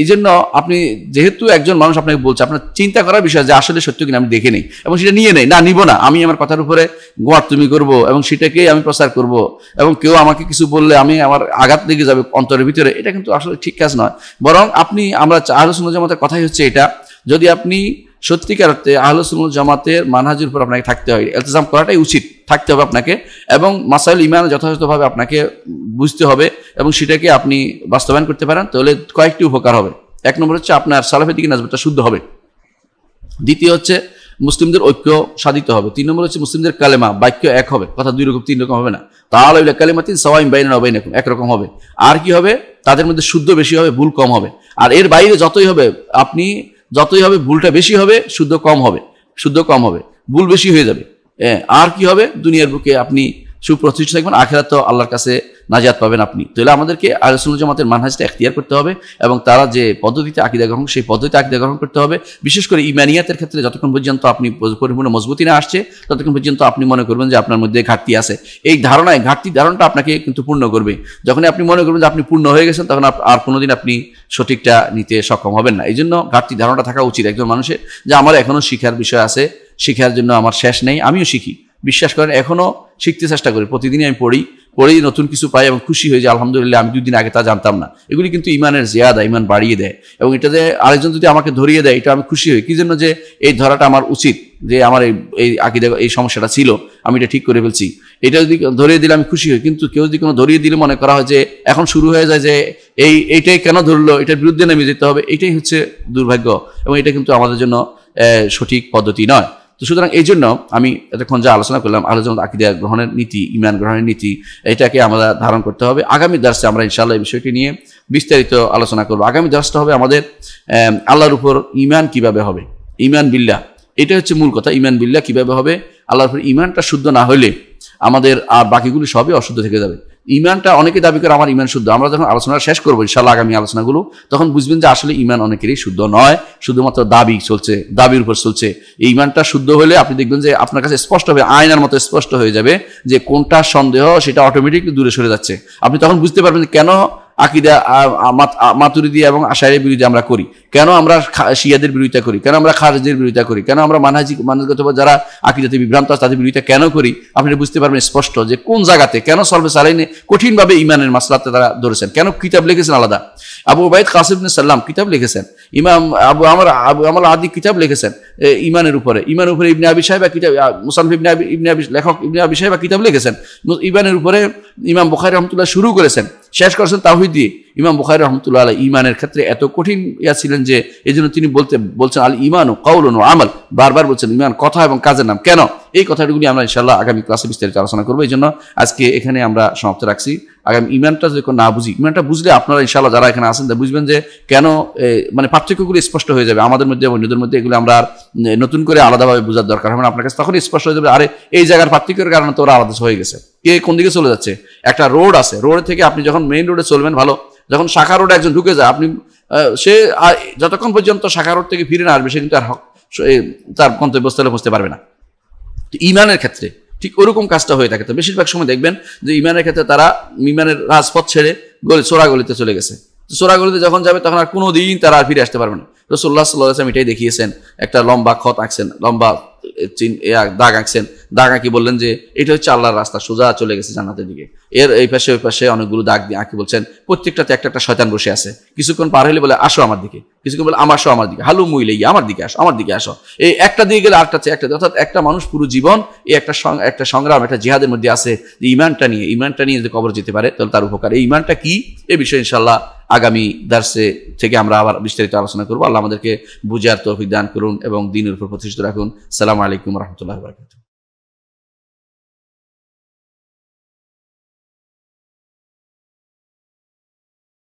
[SPEAKER 1] এই জন্য আপনি যেহেতু একজন মানুষ আপনাকে বলছে আপনার চিন্তা করার বিষয় যে আসলে সত্য কিনা আমি দেখে নেই এবং সেটা নিয়ে নেই না নিব না আমি আমার কথার উপরে গোয়ার তুমি করবো এবং সেটাকেই আমি প্রচার করব এবং কেউ আমাকে কিছু বললে আমি আমার আঘাত লেগে যাবে অন্তরের ভিতরে এটা কিন্তু আসলে ঠিক কাজ নয় বরং আপনি আমরা আলোচনা আমাদের কথাই হচ্ছে এটা যদি আপনি সত্যিকার অর্থে আহলসুল জামাতের মানহাজির উপর আপনাকে থাকতে হয় এলতজাম করাটাই উচিত থাকতে হবে আপনাকে এবং মাসাইল ইমান যথাযথভাবে আপনাকে বুঝতে হবে এবং সেটাকে আপনি বাস্তবায়ন করতে পারেন তাহলে কয়েকটি উপকার হবে এক নম্বর হচ্ছে আপনার সালাফের দিকে নাজবটা শুদ্ধ হবে দ্বিতীয় হচ্ছে মুসলিমদের ঐক্য সাধিত হবে তিন নম্বর হচ্ছে মুসলিমদের কালেমা বাক্য এক হবে কথা দুই রকম তিন রকম হবে না তাহলে কালেমা তিন সবাই বাইন বাইন একরকম হবে আর কি হবে তাদের মধ্যে শুদ্ধ বেশি হবে ভুল কম হবে আর এর বাইরে যতই হবে আপনি যতই হবে ভুলটা বেশি হবে শুদ্ধ কম হবে শুদ্ধ কম হবে ভুল বেশি হয়ে যাবে হ্যাঁ, আর কি হবে দুনিয়ার বুকে আপনি সুপ্রতিষ্ঠিত থাকবেন আখেরা তো আল্লাহর কাছে নাজাত পাবেন আপনি তাহলে আমাদেরকে আলোচনা জামাতের মানহাজটা এখতিয়ার করতে হবে এবং তারা যে পদ্ধতিতে আকিদা গ্রহণ সেই পদ্ধতিতে আকিদা গ্রহণ করতে হবে বিশেষ করে ইমানিয়াতের ক্ষেত্রে যতক্ষণ পর্যন্ত আপনি পরিপূর্ণ মজবুতি না আসছে ততক্ষণ পর্যন্ত আপনি মনে করবেন যে আপনার মধ্যে ঘাটতি আছে এই ধারণায় ঘাটতি ধারণাটা আপনাকে কিন্তু পূর্ণ করবে যখন আপনি মনে করবেন যে আপনি পূর্ণ হয়ে গেছেন তখন আর কোনোদিন আপনি সঠিকটা নিতে সক্ষম হবেন না এই জন্য ঘাটতি ধারণাটা থাকা উচিত একজন মানুষের যে আমার এখনও শিখার বিষয় আছে শিখার জন্য আমার শেষ নেই আমিও শিখি বিশ্বাস করেন এখনও শিখতে চেষ্টা করি প্রতিদিনই আমি পড়ি পড়েই নতুন কিছু পাই এবং খুশি হয়ে যে আলহামদুলিল্লাহ আমি দুদিন আগে তা জানতাম না এগুলি কিন্তু ইমানের জিয়াদা ইমান বাড়িয়ে দেয় এবং এটাতে আরেকজন যদি আমাকে ধরিয়ে দেয় এটা আমি খুশি হই কি জন্য যে এই ধরাটা আমার উচিত যে আমার এই এই দেখ এই সমস্যাটা ছিল আমি এটা ঠিক করে ফেলছি এটা যদি ধরিয়ে দিলে আমি খুশি হই কিন্তু কেউ যদি কোনো ধরিয়ে দিলে মনে করা হয় যে এখন শুরু হয়ে যায় যে এই এইটাই কেন ধরলো এটার বিরুদ্ধে নেমে যেতে হবে এটাই হচ্ছে দুর্ভাগ্য এবং এটা কিন্তু আমাদের জন্য সঠিক পদ্ধতি নয় তো সুতরাং এই জন্য আমি এতক্ষণ যা আলোচনা করলাম আলোচনা আকিদা গ্রহণের নীতি ইমান গ্রহণের নীতি এটাকে আমরা ধারণ করতে হবে আগামী দার্সে আমরা ইনশাআল্লাহ এই বিষয়টি নিয়ে বিস্তারিত আলোচনা করব আগামী দার্সটা হবে আমাদের আল্লাহর উপর ইমান কিভাবে হবে ইমান বিল্লাহ এটা হচ্ছে মূল কথা ইমান বিল্লা কিভাবে হবে আল্লাহর উপর ইমানটা শুদ্ধ না হলে আমাদের আর বাকিগুলি সবই অশুদ্ধ থেকে যাবে ইমানটা অনেকে দাবি করে আমার ইমান শুদ্ধ আমরা যখন আলোচনা শেষ করবো ইনশাল্লাহ আগামী আলোচনাগুলো তখন বুঝবেন যে আসলে ইমান অনেকেরই শুদ্ধ নয় শুধুমাত্র দাবি চলছে দাবির উপর চলছে এই ইমানটা শুদ্ধ হলে আপনি দেখবেন যে আপনার কাছে স্পষ্ট হবে আয়নার মতো স্পষ্ট হয়ে যাবে যে কোনটা সন্দেহ সেটা অটোমেটিকলি দূরে সরে যাচ্ছে আপনি তখন বুঝতে পারবেন কেন আকিদা মাতুরিদি এবং আশায়ের বিরুদ্ধে আমরা করি কেন আমরা শিয়াদের বিরোধিতা করি কেন আমরা খারেজদের বিরোধিতা করি কেন আমরা মানহাজি মানসগত যারা আকিদাতে বিভ্রান্ত আছে তাদের বিরোধিতা কেন করি আপনি বুঝতে পারবেন স্পষ্ট যে কোন জায়গাতে কেন সলভে সালাইনে কঠিনভাবে ইমানের মাসলাতে তারা ধরেছেন কেন কিতাব লিখেছেন আলাদা আবু ওবায়দ কাসিম সাল্লাম কিতাব লিখেছেন ইমাম আবু আমার আবু আমার আদি কিতাব লিখেছেন ইমানের উপরে ইমানের উপরে ইবনে আবি সাহেবা কিতাব মুসানফ ইবনে আবি ইবনে আবি লেখক ইবনে আবি সাহেবা কিতাব লিখেছেন ইমানের উপরে ইমাম বুখারি রহমতুল্লাহ শুরু করেছেন শেষ করেছেন তাহিদ দিয়ে ইমাম বুখারি রহমতুল্লাহ আল্লাহ ইমানের ক্ষেত্রে এত কঠিন ইয়া ছিলেন যে এই জন্য তিনি বলতে বলছেন আল ইমান ও কৌলন ও আমল বারবার বলছেন ইমান কথা এবং কাজের নাম কেন এই কথাগুলি আমরা ইনশাল্লাহ আগামী ক্লাসে বিস্তারিত আলোচনা করবো এই জন্য আজকে এখানে আমরা সমাপ্ত রাখছি আগামী ইমানটা যখন না বুঝি ইমানটা বুঝলে আপনারা ইনশাল্লাহ যারা এখানে আসেন বুঝবেন যে কেন মানে পার্থক্যগুলো স্পষ্ট হয়ে যাবে আমাদের মধ্যে অন্যদের মধ্যে এগুলো আমরা আর নতুন করে আলাদাভাবে বোঝার দরকার হবে আপনার কাছে তখন স্পষ্ট হয়ে যাবে আরে এই জায়গার পার্থক্যের কারণে তো ওরা আলাদা হয়ে গেছে কে কোন দিকে চলে যাচ্ছে একটা রোড আছে রোড থেকে আপনি যখন মেইন রোডে চলবেন ভালো যখন শাখা রোডে একজন ঢুকে যায় আপনি সে যতক্ষণ পর্যন্ত শাখা রোড থেকে ফিরে না আসবে সে কিন্তু আর তার গন্তব্যস্থলে বসতে পারবে না ইমানের ক্ষেত্রে ঠিক ওরকম কাজটা হয়ে থাকে তো বেশিরভাগ সময় দেখবেন যে ইমানের ক্ষেত্রে তারা ইমানের রাজপথ ছেড়ে গলি সোরাগলিতে চলে গেছে সোরাগলিতে যখন যাবে তখন আর কোনো দিন তারা আর ফিরে আসতে পারবে না রসোল্লা সাল্লাহ আসলাম এটাই দেখিয়েছেন একটা লম্বা খত আঁকছেন লম্বা দাগ আঁকছেন দাগ আঁকি বললেন যে এটা হচ্ছে আল্লাহর রাস্তা সোজা চলে গেছে জান্নাতের দিকে এর এই পাশে ওই পাশে অনেকগুলো দাগ দিয়ে আঁকি বলছেন প্রত্যেকটাতে একটা একটা শয়তান বসে আছে কিছুক্ষণ পার হলে বলে আসো আমার দিকে কিছুক্ষণ বলে আমার আসো আমার দিকে হালু মুইলে গিয়ে আমার দিকে আসো আমার দিকে আসো এই একটা দিকে গেলে আরেকটা একটা অর্থাৎ একটা মানুষ পুরো জীবন এই একটা একটা সংগ্রাম একটা জিহাদের মধ্যে আছে যে ইমানটা নিয়ে ইমানটা নিয়ে যদি কবর যেতে পারে তাহলে তার উপকার এই ইমানটা কি এ বিষয়ে ইনশাল্লাহ আগামী দার্সে থেকে আমরা আবার বিস্তারিত আলোচনা করবো আল্লাহ আমাদেরকে বুঝার তৌফিক দান করুন এবং দিনের উপর প্রতিষ্ঠিত রাখুন সালাম আসসালামু আলাইকুম রহমতুল্লাহ বরকাত